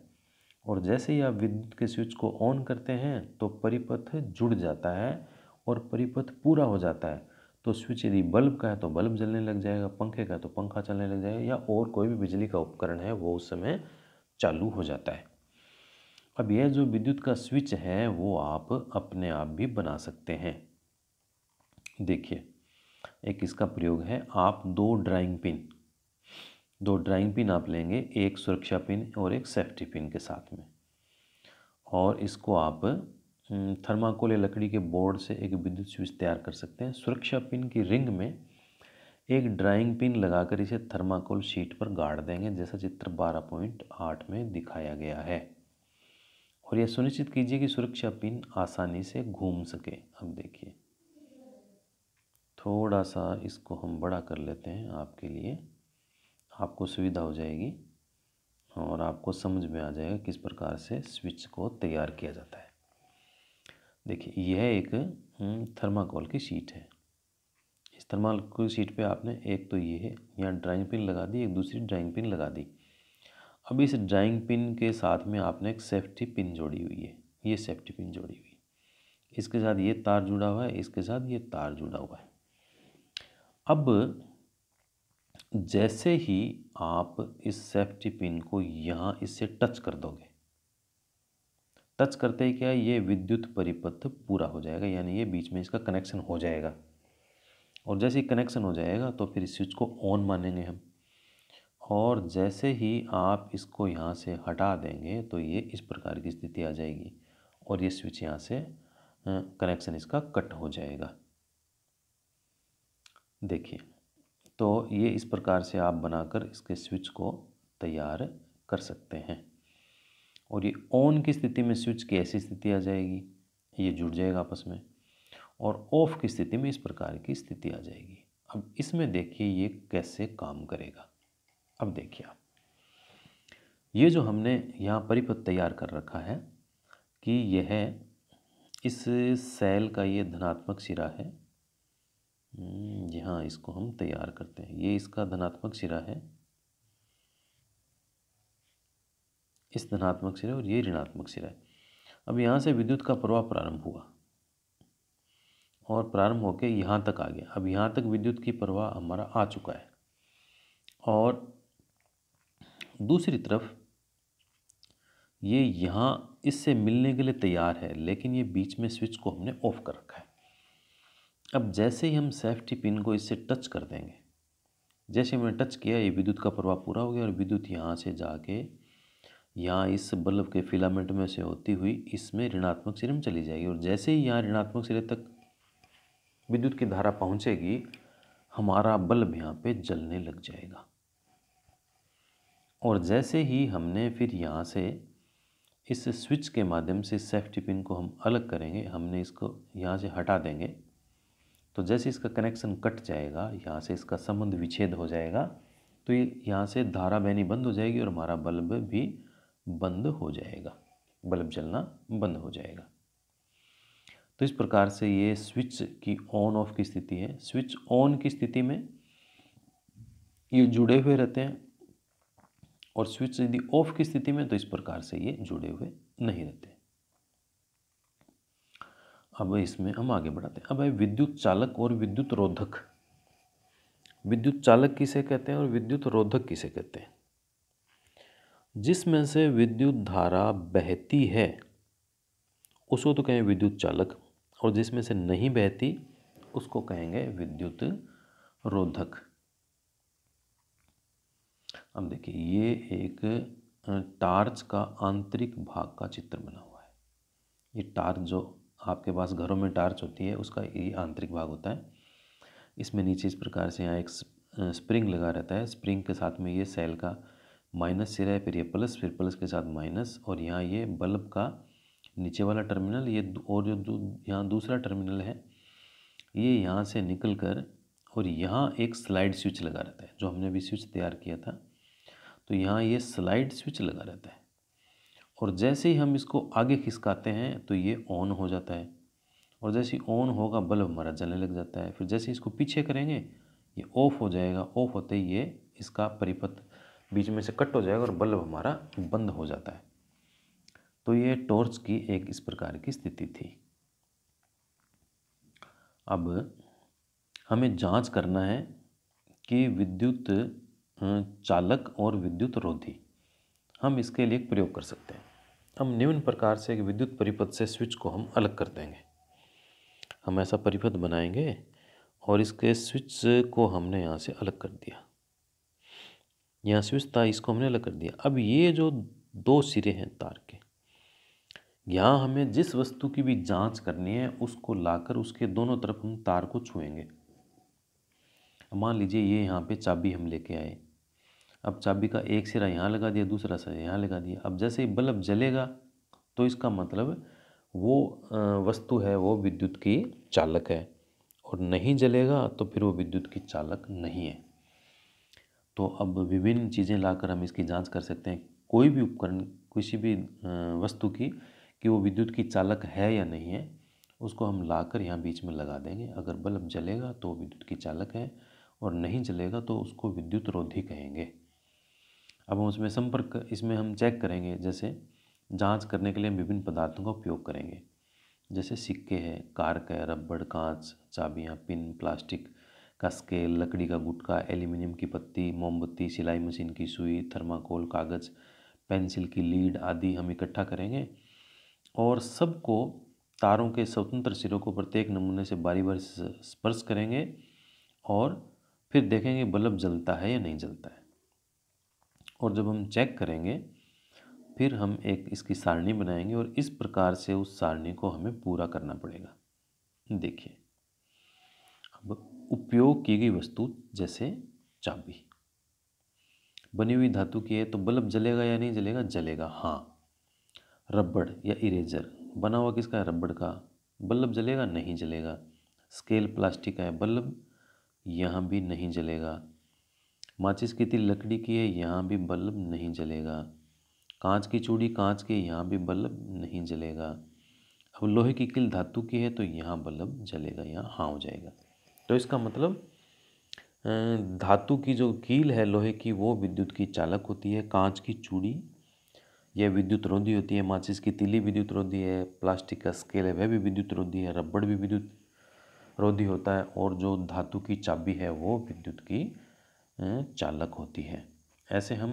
और जैसे ही आप विद्युत के स्विच को ऑन करते हैं तो परिपथ जुड़ जाता है और परिपथ पूरा हो जाता है तो स्विच यदि बल्ब का है तो बल्ब जलने लग जाएगा पंखे का तो पंखा चलने लग जाएगा या और कोई भी बिजली का उपकरण है वो उस समय चालू हो जाता है अब यह जो विद्युत का स्विच है वो आप अपने आप भी बना सकते हैं देखिए एक इसका प्रयोग है आप दो ड्राइंग पिन दो ड्राइंग पिन आप लेंगे एक सुरक्षा पिन और एक सेफ्टी पिन के साथ में और इसको आप थर्माकोल या लकड़ी के बोर्ड से एक विद्युत स्विच तैयार कर सकते हैं सुरक्षा पिन की रिंग में एक ड्राइंग पिन लगाकर इसे थर्माकोल शीट पर गाड़ देंगे जैसा चित्र 12.8 में दिखाया गया है और यह सुनिश्चित कीजिए कि सुरक्षा पिन आसानी से घूम सके अब देखिए थोड़ा सा इसको हम बड़ा कर लेते हैं आपके लिए आपको सुविधा हो जाएगी और आपको समझ में आ जाएगा किस प्रकार से स्विच को तैयार किया जाता है देखिए यह एक थर्माकोल हम्म, की सीट है इस थर्माकोल सीट पे आपने एक तो ये है यहाँ ड्राइंग पिन लगा दी एक दूसरी ड्राइंग पिन लगा दी अब इस ड्राइंग पिन के साथ में आपने एक सेफ्टी पिन जोड़ी हुई है ये सेफ्टी पिन जोड़ी हुई इसके साथ ये तार जुड़ा हुआ है इसके साथ ये तार जुड़ा हुआ है अब जैसे ही आप इस सेफ्टी पिन को यहाँ इससे टच कर दोगे टच करते ही क्या ये विद्युत परिपथ पूरा हो जाएगा यानी ये बीच में इसका कनेक्शन हो जाएगा और जैसे ही कनेक्शन हो जाएगा तो फिर इस स्विच को ऑन मानेंगे हम और जैसे ही आप इसको यहाँ से हटा देंगे तो ये इस प्रकार की स्थिति आ जाएगी और ये स्विच यहाँ से कनेक्शन इसका कट हो जाएगा देखिए तो ये इस प्रकार से आप बनाकर इसके स्विच को तैयार कर सकते हैं और ये ऑन की स्थिति में स्विच की ऐसी स्थिति आ जाएगी ये जुड़ जाएगा आपस में और ऑफ की स्थिति में इस प्रकार की स्थिति आ जाएगी अब इसमें देखिए ये कैसे काम करेगा अब देखिए आप ये जो हमने यहाँ परिपथ तैयार कर रखा है कि यह इस सेल का ये धनात्मक सिरा है यहाँ हम्म, इसको हम तैयार करते हैं ये इसका धनात्मक सिरा है इस धनात्मक सिरे और ये ऋणात्मक सिरा है अब यहाँ से विद्युत का प्रवाह प्रारंभ हुआ और प्रारंभ होकर यहाँ तक आ गया अब यहाँ तक विद्युत की प्रवाह हमारा आ चुका है और दूसरी तरफ ये यहाँ इससे मिलने के लिए तैयार है लेकिन ये बीच में स्विच को हमने ऑफ कर रखा है अब जैसे ही हम सेफ्टी पिन को इससे टच कर देंगे जैसे हमने टच किया ये विद्युत का प्रवाह पूरा हो गया और विद्युत यहाँ से जाके यहाँ इस बल्ब के फिलामेंट में से होती हुई इसमें ऋणात्मक सिरे में चली जाएगी और जैसे ही यहाँ ऋणात्मक सिरे तक विद्युत की धारा पहुँचेगी हमारा बल्ब यहाँ पे जलने लग जाएगा और जैसे ही हमने फिर यहाँ से इस स्विच के माध्यम से सेफ्टी पिन को हम अलग करेंगे हमने इसको यहाँ से हटा देंगे तो जैसे इसका कनेक्शन कट जाएगा यहाँ से इसका संबंध विच्छेद हो जाएगा तो ये यहाँ से धारा बहनी बंद हो जाएगी और हमारा बल्ब भी बंद हो जाएगा बल्ब जलना बंद हो जाएगा तो इस प्रकार से ये स्विच की ऑन ऑफ की स्थिति है स्विच ऑन की स्थिति में ये जुड़े हुए रहते हैं और स्विच यदि ऑफ की स्थिति में तो इस प्रकार से ये जुड़े हुए नहीं रहते अब इसमें हम आगे बढ़ाते हैं अब है विद्युत चालक और विद्युत रोधक विद्युत चालक किसे कहते हैं और विद्युत रोधक किसे कहते हैं जिसमें से विद्युत धारा बहती है उसको तो कहें विद्युत चालक और जिसमें से नहीं बहती उसको कहेंगे विद्युत रोधक अब देखिए ये एक टार्च का आंतरिक भाग का चित्र बना हुआ है ये टार्च जो आपके पास घरों में टार्च होती है उसका ये आंतरिक भाग होता है इसमें नीचे इस प्रकार से यहाँ एक स्प्रिंग लगा रहता है स्प्रिंग के साथ में ये सेल का माइनस से रहा है फिर ये प्लस फिर प्लस के साथ माइनस और यहाँ ये बल्ब का नीचे वाला टर्मिनल ये और जो दू, यहाँ दूसरा टर्मिनल है ये यहाँ से निकल कर और यहाँ एक स्लाइड स्विच लगा रहता है जो हमने अभी स्विच तैयार किया था तो यहाँ ये स्लाइड स्विच लगा रहता है और जैसे ही हम इसको आगे खिसकाते हैं तो ये ऑन हो जाता है और जैसे ही ऑन होगा बल्ब हमारा जलने लग जाता है फिर जैसे इसको पीछे करेंगे ये ऑफ हो जाएगा ऑफ होते ही ये इसका परिपथ बीच में से कट हो जाएगा और बल्ब हमारा बंद हो जाता है तो ये टॉर्च की एक इस प्रकार की स्थिति थी अब हमें जांच करना है कि विद्युत चालक और विद्युत रोधी हम इसके लिए प्रयोग कर सकते हैं हम निम्न प्रकार से एक विद्युत परिपथ से स्विच को हम अलग कर देंगे हम ऐसा परिपथ बनाएंगे और इसके स्विच को हमने यहाँ से अलग कर दिया यहाँ से उस ता इसको हमने अलग कर दिया अब ये जो दो सिरे हैं तार के यहाँ हमें जिस वस्तु की भी जांच करनी है उसको लाकर उसके दोनों तरफ हम तार को छुएंगे मान लीजिए ये यहाँ पे चाबी हम लेके आए अब चाबी का एक सिरा यहाँ लगा दिया दूसरा सिरा यहाँ लगा दिया अब जैसे ही बल्ब जलेगा तो इसका मतलब वो वस्तु है वो विद्युत की चालक है और नहीं जलेगा तो फिर वो विद्युत की चालक नहीं है तो अब विभिन्न चीज़ें लाकर हम इसकी जांच कर सकते हैं कोई भी उपकरण किसी भी वस्तु की कि वो विद्युत की चालक है या नहीं है उसको हम लाकर यहाँ बीच में लगा देंगे अगर बल्ब जलेगा तो विद्युत की चालक है और नहीं जलेगा तो उसको विद्युत रोधी कहेंगे अब हम उसमें संपर्क इसमें हम चेक करेंगे जैसे जांच करने के लिए विभिन्न पदार्थों का उपयोग करेंगे जैसे सिक्के हैं कारक है रबड़ कांच चाबियाँ पिन प्लास्टिक का स्केल लकड़ी का गुटका एल्यूमिनियम की पत्ती मोमबत्ती सिलाई मशीन की सुई थर्माकोल कागज़ पेंसिल की लीड आदि हम इकट्ठा करेंगे और सबको तारों के स्वतंत्र सिरों को प्रत्येक नमूने से बारी बारी स्पर्श करेंगे और फिर देखेंगे बल्ब जलता है या नहीं जलता है और जब हम चेक करेंगे फिर हम एक इसकी सारणी बनाएंगे और इस प्रकार से उस सारणी को हमें पूरा करना पड़ेगा देखिए उपयोग की गई वस्तु जैसे चाबी बनी हुई धातु की है तो बल्ब जलेगा या नहीं जलेगा जलेगा हाँ रबड़ या इरेजर बना हुआ किसका है रबड़ का बल्ब जलेगा नहीं जलेगा स्केल प्लास्टिक का है बल्ब यहाँ भी नहीं जलेगा माचिस की तिल लकड़ी की है यहाँ भी बल्ब नहीं जलेगा कांच की चूड़ी कांच की यहाँ भी बल्ब नहीं जलेगा अब लोहे की किल धातु की है तो यहाँ बल्ब जलेगा यहाँ हाँ हो जाएगा तो इसका मतलब धातु की जो कील है लोहे की वो विद्युत की चालक होती है कांच की चूड़ी यह विद्युत रोधी होती है माचिस की तीली विद्युत रोधी है प्लास्टिक का स्केल है वह भी विद्युत रोधी है रबड़ भी विद्युत रोधी होता है और जो धातु की चाबी है वो विद्युत की चालक होती है ऐसे हम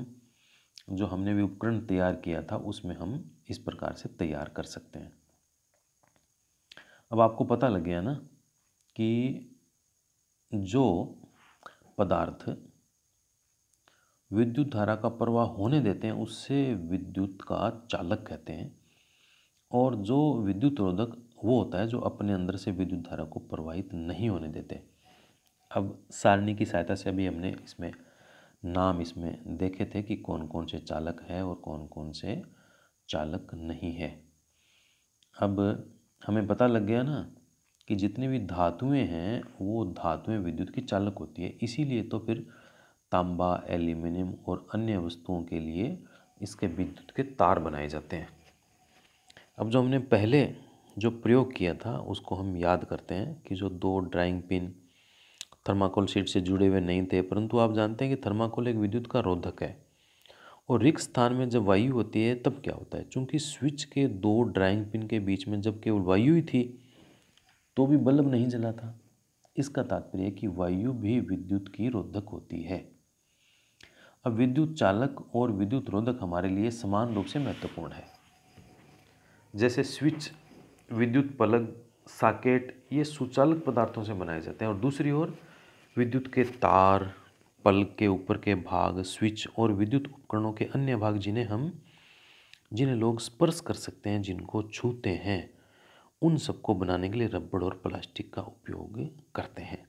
जो हमने भी उपकरण तैयार किया था उसमें हम इस प्रकार से तैयार कर सकते हैं अब आपको पता लग गया ना कि जो पदार्थ विद्युत धारा का प्रवाह होने देते हैं उससे विद्युत का चालक कहते हैं और जो विद्युत रोधक वो होता है जो अपने अंदर से विद्युत धारा को प्रवाहित नहीं होने देते अब सारणी की सहायता से अभी हमने इसमें नाम इसमें देखे थे कि कौन कौन से चालक है और कौन कौन से चालक नहीं है अब हमें पता लग गया ना कि जितने भी धातुएं हैं वो धातुएं विद्युत की चालक होती है इसीलिए तो फिर तांबा एल्यूमिनियम और अन्य वस्तुओं के लिए इसके विद्युत के तार बनाए जाते हैं अब जो हमने पहले जो प्रयोग किया था उसको हम याद करते हैं कि जो दो ड्राइंग पिन थर्माकोल सीट से जुड़े हुए नहीं थे परंतु आप जानते हैं कि थर्माकोल एक विद्युत का रोधक है और रिक्त स्थान में जब वायु होती है तब क्या होता है चूँकि स्विच के दो ड्राइंग पिन के बीच में जब केवल वायु ही थी तो भी बल्ब नहीं जला था इसका तात्पर्य कि वायु भी विद्युत की रोधक होती है अब विद्युत चालक और विद्युत रोधक हमारे लिए समान रूप से महत्वपूर्ण है जैसे स्विच विद्युत पलग साकेट ये सुचालक पदार्थों से बनाए जाते हैं और दूसरी ओर विद्युत के तार पलक के ऊपर के भाग स्विच और विद्युत उपकरणों के अन्य भाग जिन्हें हम जिन्हें लोग स्पर्श कर सकते हैं जिनको छूते हैं उन सबको बनाने के लिए रबड़ और प्लास्टिक का उपयोग करते हैं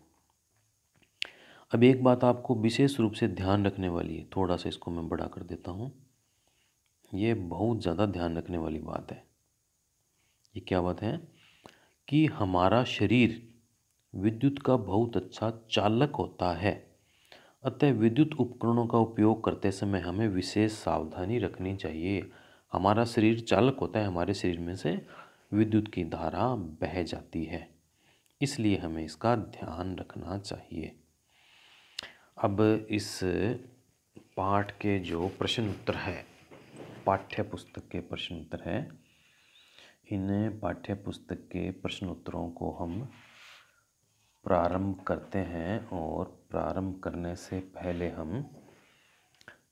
अब एक बात आपको विशेष रूप से ध्यान रखने वाली है थोड़ा सा इसको मैं बड़ा कर देता हूँ ये बहुत ज़्यादा ध्यान रखने वाली बात है ये क्या बात है कि हमारा शरीर विद्युत का बहुत अच्छा चालक होता है अतः विद्युत उपकरणों का उपयोग करते समय हमें विशेष सावधानी रखनी चाहिए हमारा शरीर चालक होता है हमारे शरीर में से विद्युत की धारा बह जाती है इसलिए हमें इसका ध्यान रखना चाहिए अब इस पाठ के जो प्रश्न उत्तर है पाठ्य पुस्तक के प्रश्न उत्तर है इन पाठ्य पुस्तक के प्रश्न उत्तरों को हम प्रारंभ करते हैं और प्रारंभ करने से पहले हम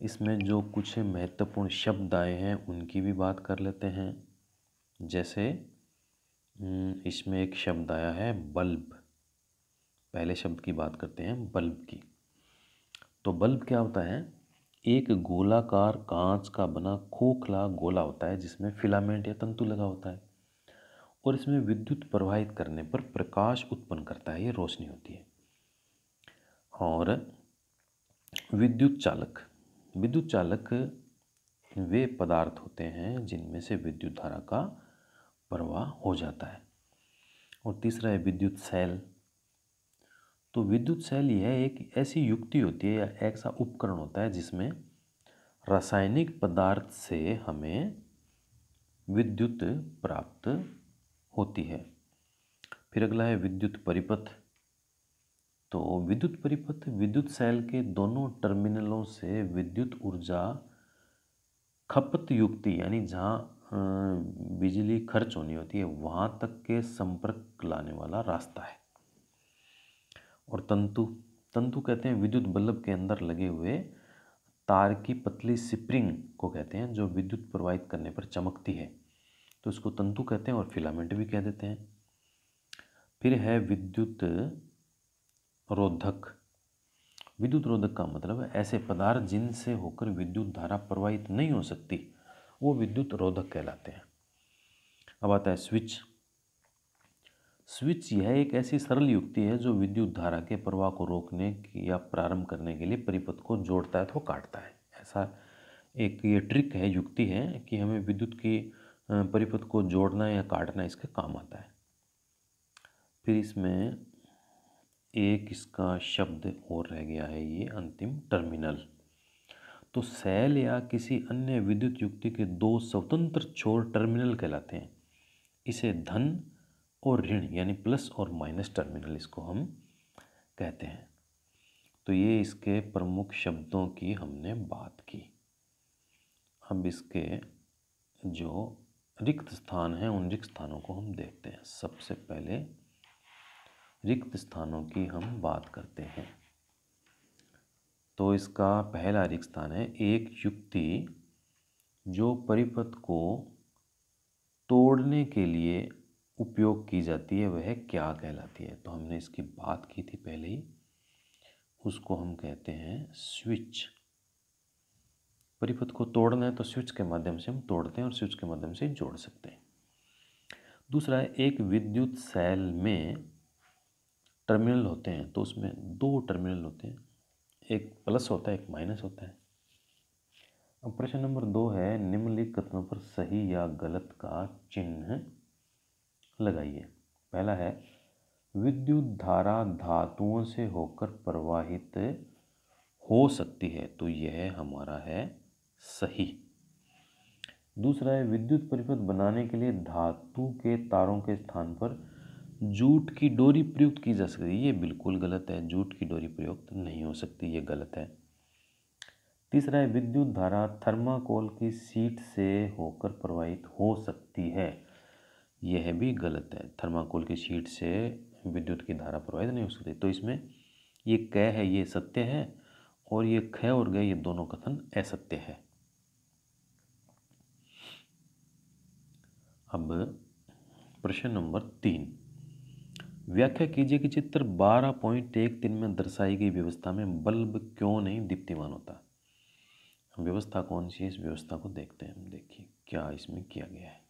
इसमें जो कुछ महत्वपूर्ण शब्द आए हैं उनकी भी बात कर लेते हैं जैसे हम्म, इसमें एक शब्द आया है बल्ब पहले शब्द की बात करते हैं बल्ब की तो बल्ब क्या होता है एक गोलाकार कांच का बना खोखला गोला होता है जिसमें फिलामेंट या तंतु लगा होता है और इसमें विद्युत प्रवाहित करने पर प्रकाश उत्पन्न करता है ये रोशनी होती है और विद्युत चालक विद्युत चालक वे पदार्थ होते हैं जिनमें से विद्युत धारा का प्रवाह हो जाता है और तीसरा है विद्युत सेल तो विद्युत सेल यह एक ऐसी युक्ति होती है या ऐसा उपकरण होता है जिसमें रासायनिक पदार्थ से हमें विद्युत प्राप्त होती है फिर अगला है विद्युत परिपथ तो विद्युत परिपथ विद्युत सेल के दोनों टर्मिनलों से विद्युत ऊर्जा खपत युक्ति यानी जहाँ बिजली खर्च होनी होती है वहाँ तक के संपर्क लाने वाला रास्ता है और तंतु तंतु कहते हैं विद्युत बल्ब के अंदर लगे हुए तार की पतली स्प्रिंग को कहते हैं जो विद्युत प्रवाहित करने पर चमकती है तो इसको तंतु कहते हैं और फिलामेंट भी कह देते हैं फिर है विद्युत रोधक विद्युत रोधक का मतलब ऐसे पदार्थ जिनसे होकर विद्युत धारा प्रवाहित नहीं हो सकती वो विद्युत रोधक कहलाते हैं अब आता है स्विच स्विच यह एक ऐसी सरल युक्ति है जो विद्युत धारा के प्रवाह को रोकने या प्रारंभ करने के लिए परिपथ को जोड़ता है तो काटता है ऐसा एक ये ट्रिक है युक्ति है कि हमें विद्युत की परिपथ को जोड़ना या काटना इसके काम आता है फिर इसमें एक इसका शब्द और रह गया है ये अंतिम टर्मिनल तो सेल या किसी अन्य विद्युत युक्ति के दो स्वतंत्र छोर टर्मिनल कहलाते हैं इसे धन और ऋण यानी प्लस और माइनस टर्मिनल इसको हम कहते हैं तो ये इसके प्रमुख शब्दों की हमने बात की अब इसके जो रिक्त स्थान हैं उन रिक्त स्थानों को हम देखते हैं सबसे पहले रिक्त स्थानों की हम बात करते हैं तो इसका पहला रिक्त स्थान है एक युक्ति जो परिपथ को तोड़ने के लिए उपयोग की जाती है वह क्या कहलाती है तो हमने इसकी बात की थी पहले ही उसको हम कहते हैं स्विच परिपथ को तोड़ना है तो स्विच के माध्यम से हम तोड़ते हैं और स्विच के माध्यम से जोड़ सकते हैं दूसरा है एक विद्युत सेल में टर्मिनल होते हैं तो उसमें दो टर्मिनल होते हैं एक प्लस होता है एक माइनस होता है अब प्रश्न नंबर दो है निम्नलिखित कथनों पर सही या गलत का चिन्ह लगाइए पहला है विद्युत धारा धातुओं से होकर प्रवाहित हो सकती है तो यह हमारा है सही दूसरा है विद्युत परिपथ बनाने के लिए धातु के तारों के स्थान पर जूट की डोरी प्रयुक्त की जा सकती है ये बिल्कुल गलत है जूट की डोरी प्रयुक्त नहीं हो सकती ये गलत है तीसरा है विद्युत धारा थर्माकोल की सीट से होकर प्रवाहित हो सकती है यह भी गलत है थर्माकोल की सीट से विद्युत की धारा प्रवाहित नहीं हो सकती तो इसमें ये कह है ये सत्य है और ये ख और गय ये दोनों कथन असत्य है अब प्रश्न नंबर तीन व्याख्या कीजिए कि चित्र बारह पॉइंट एक तीन में दर्शाई गई व्यवस्था में बल्ब क्यों नहीं दीप्तिमान होता व्यवस्था कौन सी है इस व्यवस्था को देखते हैं हम देखिए क्या इसमें किया गया है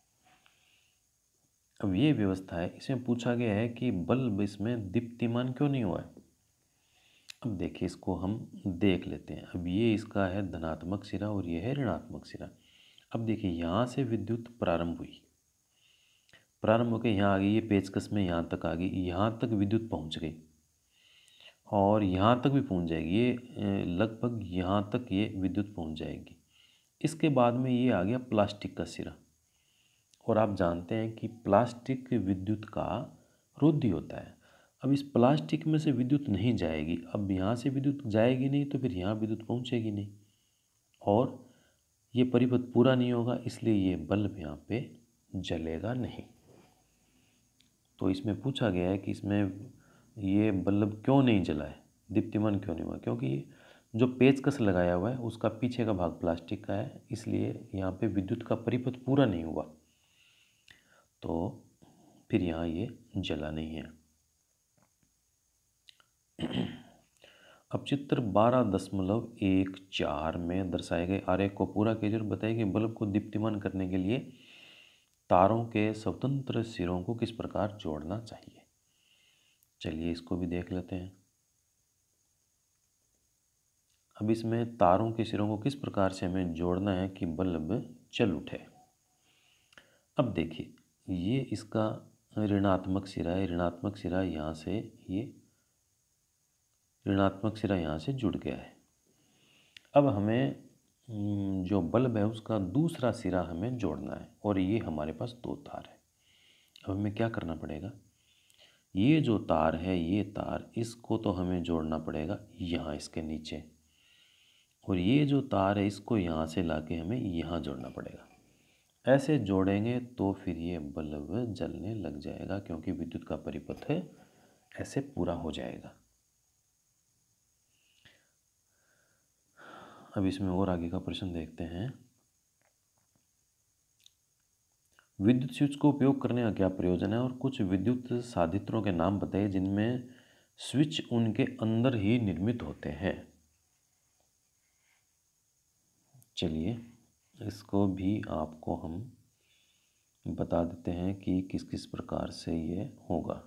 अब ये व्यवस्था है इसमें पूछा गया है कि बल्ब इसमें दीप्तिमान क्यों नहीं हुआ है अब देखिए इसको हम देख लेते हैं अब ये इसका है धनात्मक सिरा और ये है ऋणात्मक सिरा अब देखिए यहाँ से विद्युत प्रारंभ हुई प्रारंभ होकर यहाँ आ गई ये पेचकस में यहाँ तक आ गई यहाँ तक विद्युत पहुँच गई और यहाँ तक भी पहुँच जाएगी ये लगभग यहाँ तक ये विद्युत पहुँच जाएगी इसके बाद में ये आ गया प्लास्टिक का सिरा और आप जानते हैं कि प्लास्टिक विद्युत का रोधी होता है अब इस प्लास्टिक में से विद्युत नहीं जाएगी अब यहाँ से विद्युत जाएगी नहीं तो फिर यहाँ विद्युत पहुँचेगी नहीं और ये परिपथ पूरा नहीं होगा इसलिए ये बल्ब यहाँ पे जलेगा नहीं तो इसमें पूछा गया है कि इसमें ये बल्ब क्यों नहीं जला है दीप्तिमान क्यों नहीं हुआ क्योंकि ये जो पेचकस लगाया हुआ है उसका पीछे का भाग प्लास्टिक का है इसलिए यहाँ पे विद्युत का परिपथ पूरा नहीं हुआ तो फिर यहाँ ये जला नहीं है अब चित्र बारह दशमलव एक चार में दर्शाए गए आरेख को पूरा कीजिए और बताइए कि बल्ब को दीप्तिमान करने के लिए तारों के स्वतंत्र सिरों को किस प्रकार जोड़ना चाहिए चलिए इसको भी देख लेते हैं अब इसमें तारों के सिरों को किस प्रकार से हमें जोड़ना है कि बल्ब चल उठे अब देखिए ये इसका ऋणात्मक सिरा है ऋणात्मक सिरा यहाँ से ये ऋणात्मक सिरा यहाँ से जुड़ गया है अब हमें हम्म, जो बल्ब है उसका दूसरा सिरा हमें जोड़ना है और ये हमारे पास दो तार है अब हमें क्या करना पड़ेगा ये जो तार है ये तार इसको तो हमें जोड़ना पड़ेगा यहाँ इसके नीचे और ये जो तार है इसको यहाँ से ला के हमें यहाँ जोड़ना पड़ेगा ऐसे जोड़ेंगे तो फिर ये बल्ब जलने लग जाएगा क्योंकि विद्युत का परिपथ ऐसे पूरा हो जाएगा अब इसमें और आगे का प्रश्न देखते हैं विद्युत स्विच को उपयोग करने का क्या प्रयोजन है और कुछ विद्युत साधित्रों के नाम बताइए जिनमें स्विच उनके अंदर ही निर्मित होते हैं चलिए इसको भी आपको हम बता देते हैं कि किस किस प्रकार से ये होगा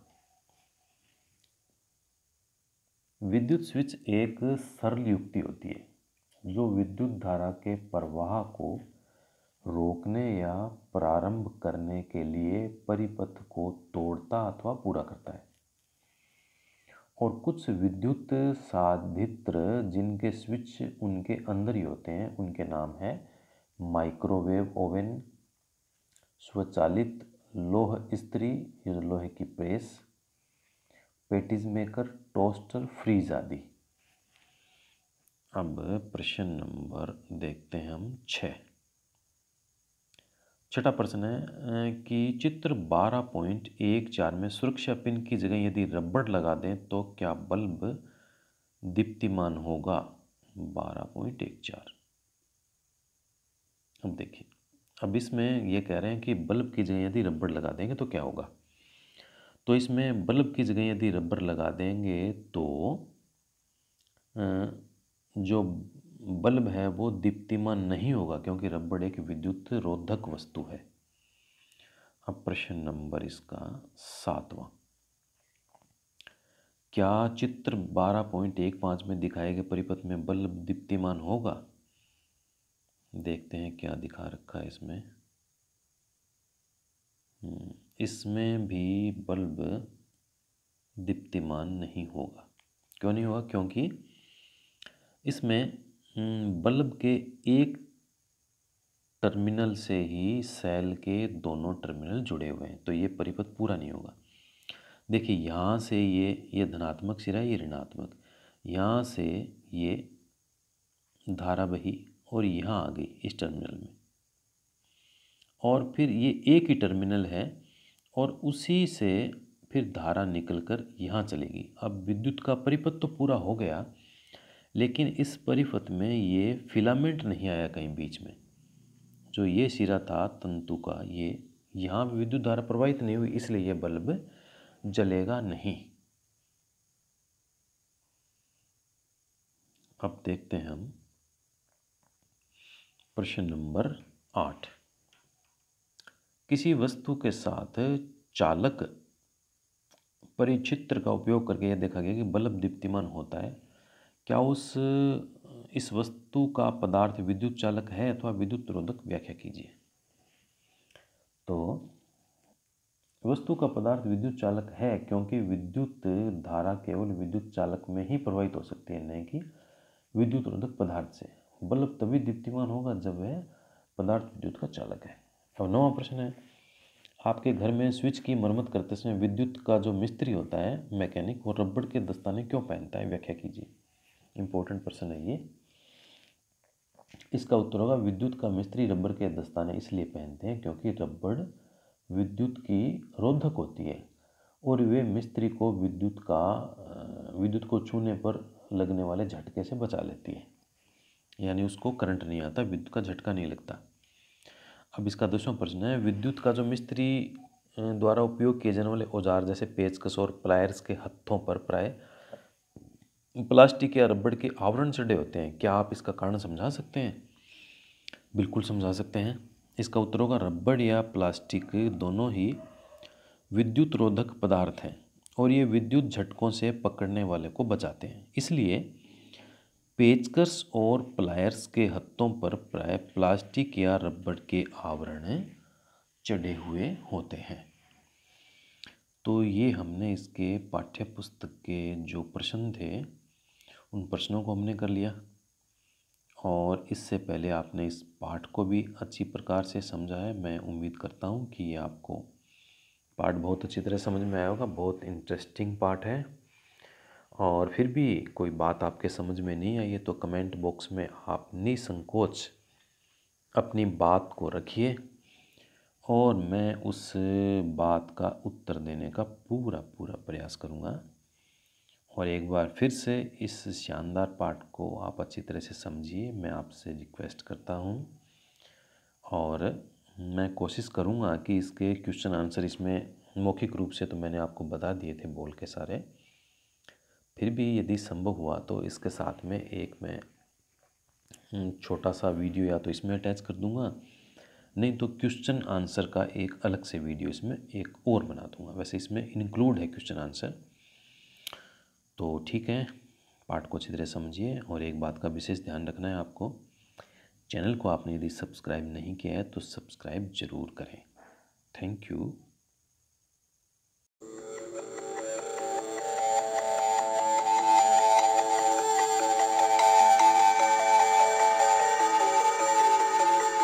विद्युत स्विच एक सरल युक्ति होती है जो विद्युत धारा के प्रवाह को रोकने या प्रारंभ करने के लिए परिपथ को तोड़ता अथवा पूरा करता है और कुछ विद्युत साधित्र जिनके स्विच उनके अंदर ही होते हैं उनके नाम है माइक्रोवेव ओवन स्वचालित लोह स्त्री लोहे की press patties maker toaster fridge आदि अब प्रश्न नंबर देखते हैं हम छः छठा प्रश्न है कि चित्र बारह पॉइंट एक चार में सुरक्षा पिन की जगह यदि रबड़ लगा दें तो क्या बल्ब दीप्तिमान होगा बारह पॉइंट एक चार अब देखिए अब इसमें ये कह रहे हैं कि बल्ब की जगह यदि रबड़ लगा देंगे तो क्या होगा तो इसमें बल्ब की जगह यदि रबड़ लगा देंगे तो जो बल्ब है वो दीप्तिमान नहीं होगा क्योंकि रबड़ एक विद्युत रोधक वस्तु है अब प्रश्न नंबर इसका सातवां क्या चित्र 12.15 में दिखाए गए परिपथ में बल्ब दीप्तिमान होगा देखते हैं क्या दिखा रखा है इसमें हम्म, इसमें भी बल्ब दीप्तिमान नहीं होगा क्यों नहीं होगा क्योंकि इसमें हम्म, बल्ब के एक टर्मिनल से ही सेल के दोनों टर्मिनल जुड़े हुए हैं तो ये परिपथ पूरा नहीं होगा देखिए यहाँ से ये ये धनात्मक सिरा ये ऋणात्मक यहाँ से ये धारा बही और यहाँ आ गई इस टर्मिनल में और फिर ये एक ही टर्मिनल है और उसी से फिर धारा निकलकर यहाँ चलेगी अब विद्युत का परिपथ तो पूरा हो गया लेकिन इस परिपथ में ये फिलामेंट नहीं आया कहीं बीच में जो ये सिरा था तंतु का ये यहाँ विद्युत धारा प्रवाहित नहीं हुई इसलिए यह बल्ब जलेगा नहीं अब देखते हैं हम प्रश्न नंबर आठ किसी वस्तु के साथ चालक परिचित्र का उपयोग करके यह देखा गया कि बल्ब दीप्तिमान होता है क्या उस इस वस्तु का पदार्थ विद्युत चालक है अथवा विद्युत रोधक व्याख्या कीजिए तो वस्तु का पदार्थ विद्युत चालक है क्योंकि विद्युत धारा केवल विद्युत चालक में ही प्रवाहित हो सकती है नहीं कि विद्युत रोधक पदार्थ से बल्ब तभी दीप्तिमान होगा जब वह पदार्थ विद्युत का चालक है अब नवा प्रश्न है आपके घर में स्विच की मरम्मत करते समय विद्युत का जो मिस्त्री होता है मैकेनिक वो रबड़ के दस्ताने क्यों पहनता है व्याख्या कीजिए इंपॉर्टेंट प्रश्न है ये इसका उत्तर होगा विद्युत का मिस्त्री रबर के दस्ताने इसलिए पहनते हैं क्योंकि रबड़ विद्युत की रोधक होती है और वे मिस्त्री को विद्युत का विद्युत को छूने पर लगने वाले झटके से बचा लेती है यानी उसको करंट नहीं आता विद्युत का झटका नहीं लगता अब इसका दूसरा प्रश्न है विद्युत का जो मिस्त्री द्वारा उपयोग किए जाने वाले औजार जैसे पेचकस और प्लायर्स के हथों पर प्राय प्लास्टिक या रबड़ के आवरण चढ़े होते हैं क्या आप इसका कारण समझा सकते हैं बिल्कुल समझा सकते हैं इसका उत्तर होगा रबड़ या प्लास्टिक दोनों ही विद्युत रोधक पदार्थ हैं और ये विद्युत झटकों से पकड़ने वाले को बचाते हैं इसलिए पेचकस और प्लायर्स के हत्थों पर प्राय प्लास्टिक या रबड़ के आवरण चढ़े हुए होते हैं तो ये हमने इसके पाठ्य पुस्तक के जो प्रश्न थे उन प्रश्नों को हमने कर लिया और इससे पहले आपने इस पाठ को भी अच्छी प्रकार से समझा है मैं उम्मीद करता हूँ कि ये आपको पाठ बहुत अच्छी तरह समझ में आया होगा बहुत इंटरेस्टिंग पाठ है और फिर भी कोई बात आपके समझ में नहीं आई है तो कमेंट बॉक्स में आप निसंकोच अपनी बात को रखिए और मैं उस बात का उत्तर देने का पूरा पूरा प्रयास करूँगा और एक बार फिर से इस शानदार पार्ट को आप अच्छी तरह से समझिए मैं आपसे रिक्वेस्ट करता हूँ और मैं कोशिश करूँगा कि इसके क्वेश्चन आंसर इसमें मौखिक रूप से तो मैंने आपको बता दिए थे बोल के सारे फिर भी यदि संभव हुआ तो इसके साथ में एक मैं हम्म, छोटा सा वीडियो या तो इसमें अटैच कर दूँगा नहीं तो क्वेश्चन आंसर का एक अलग से वीडियो इसमें एक और बना दूँगा वैसे इसमें इंक्लूड है क्वेश्चन आंसर तो ठीक है पाठ को अच्छी तरह समझिए और एक बात का विशेष ध्यान रखना है आपको चैनल को आपने यदि सब्सक्राइब नहीं किया है तो सब्सक्राइब ज़रूर करें थैंक यू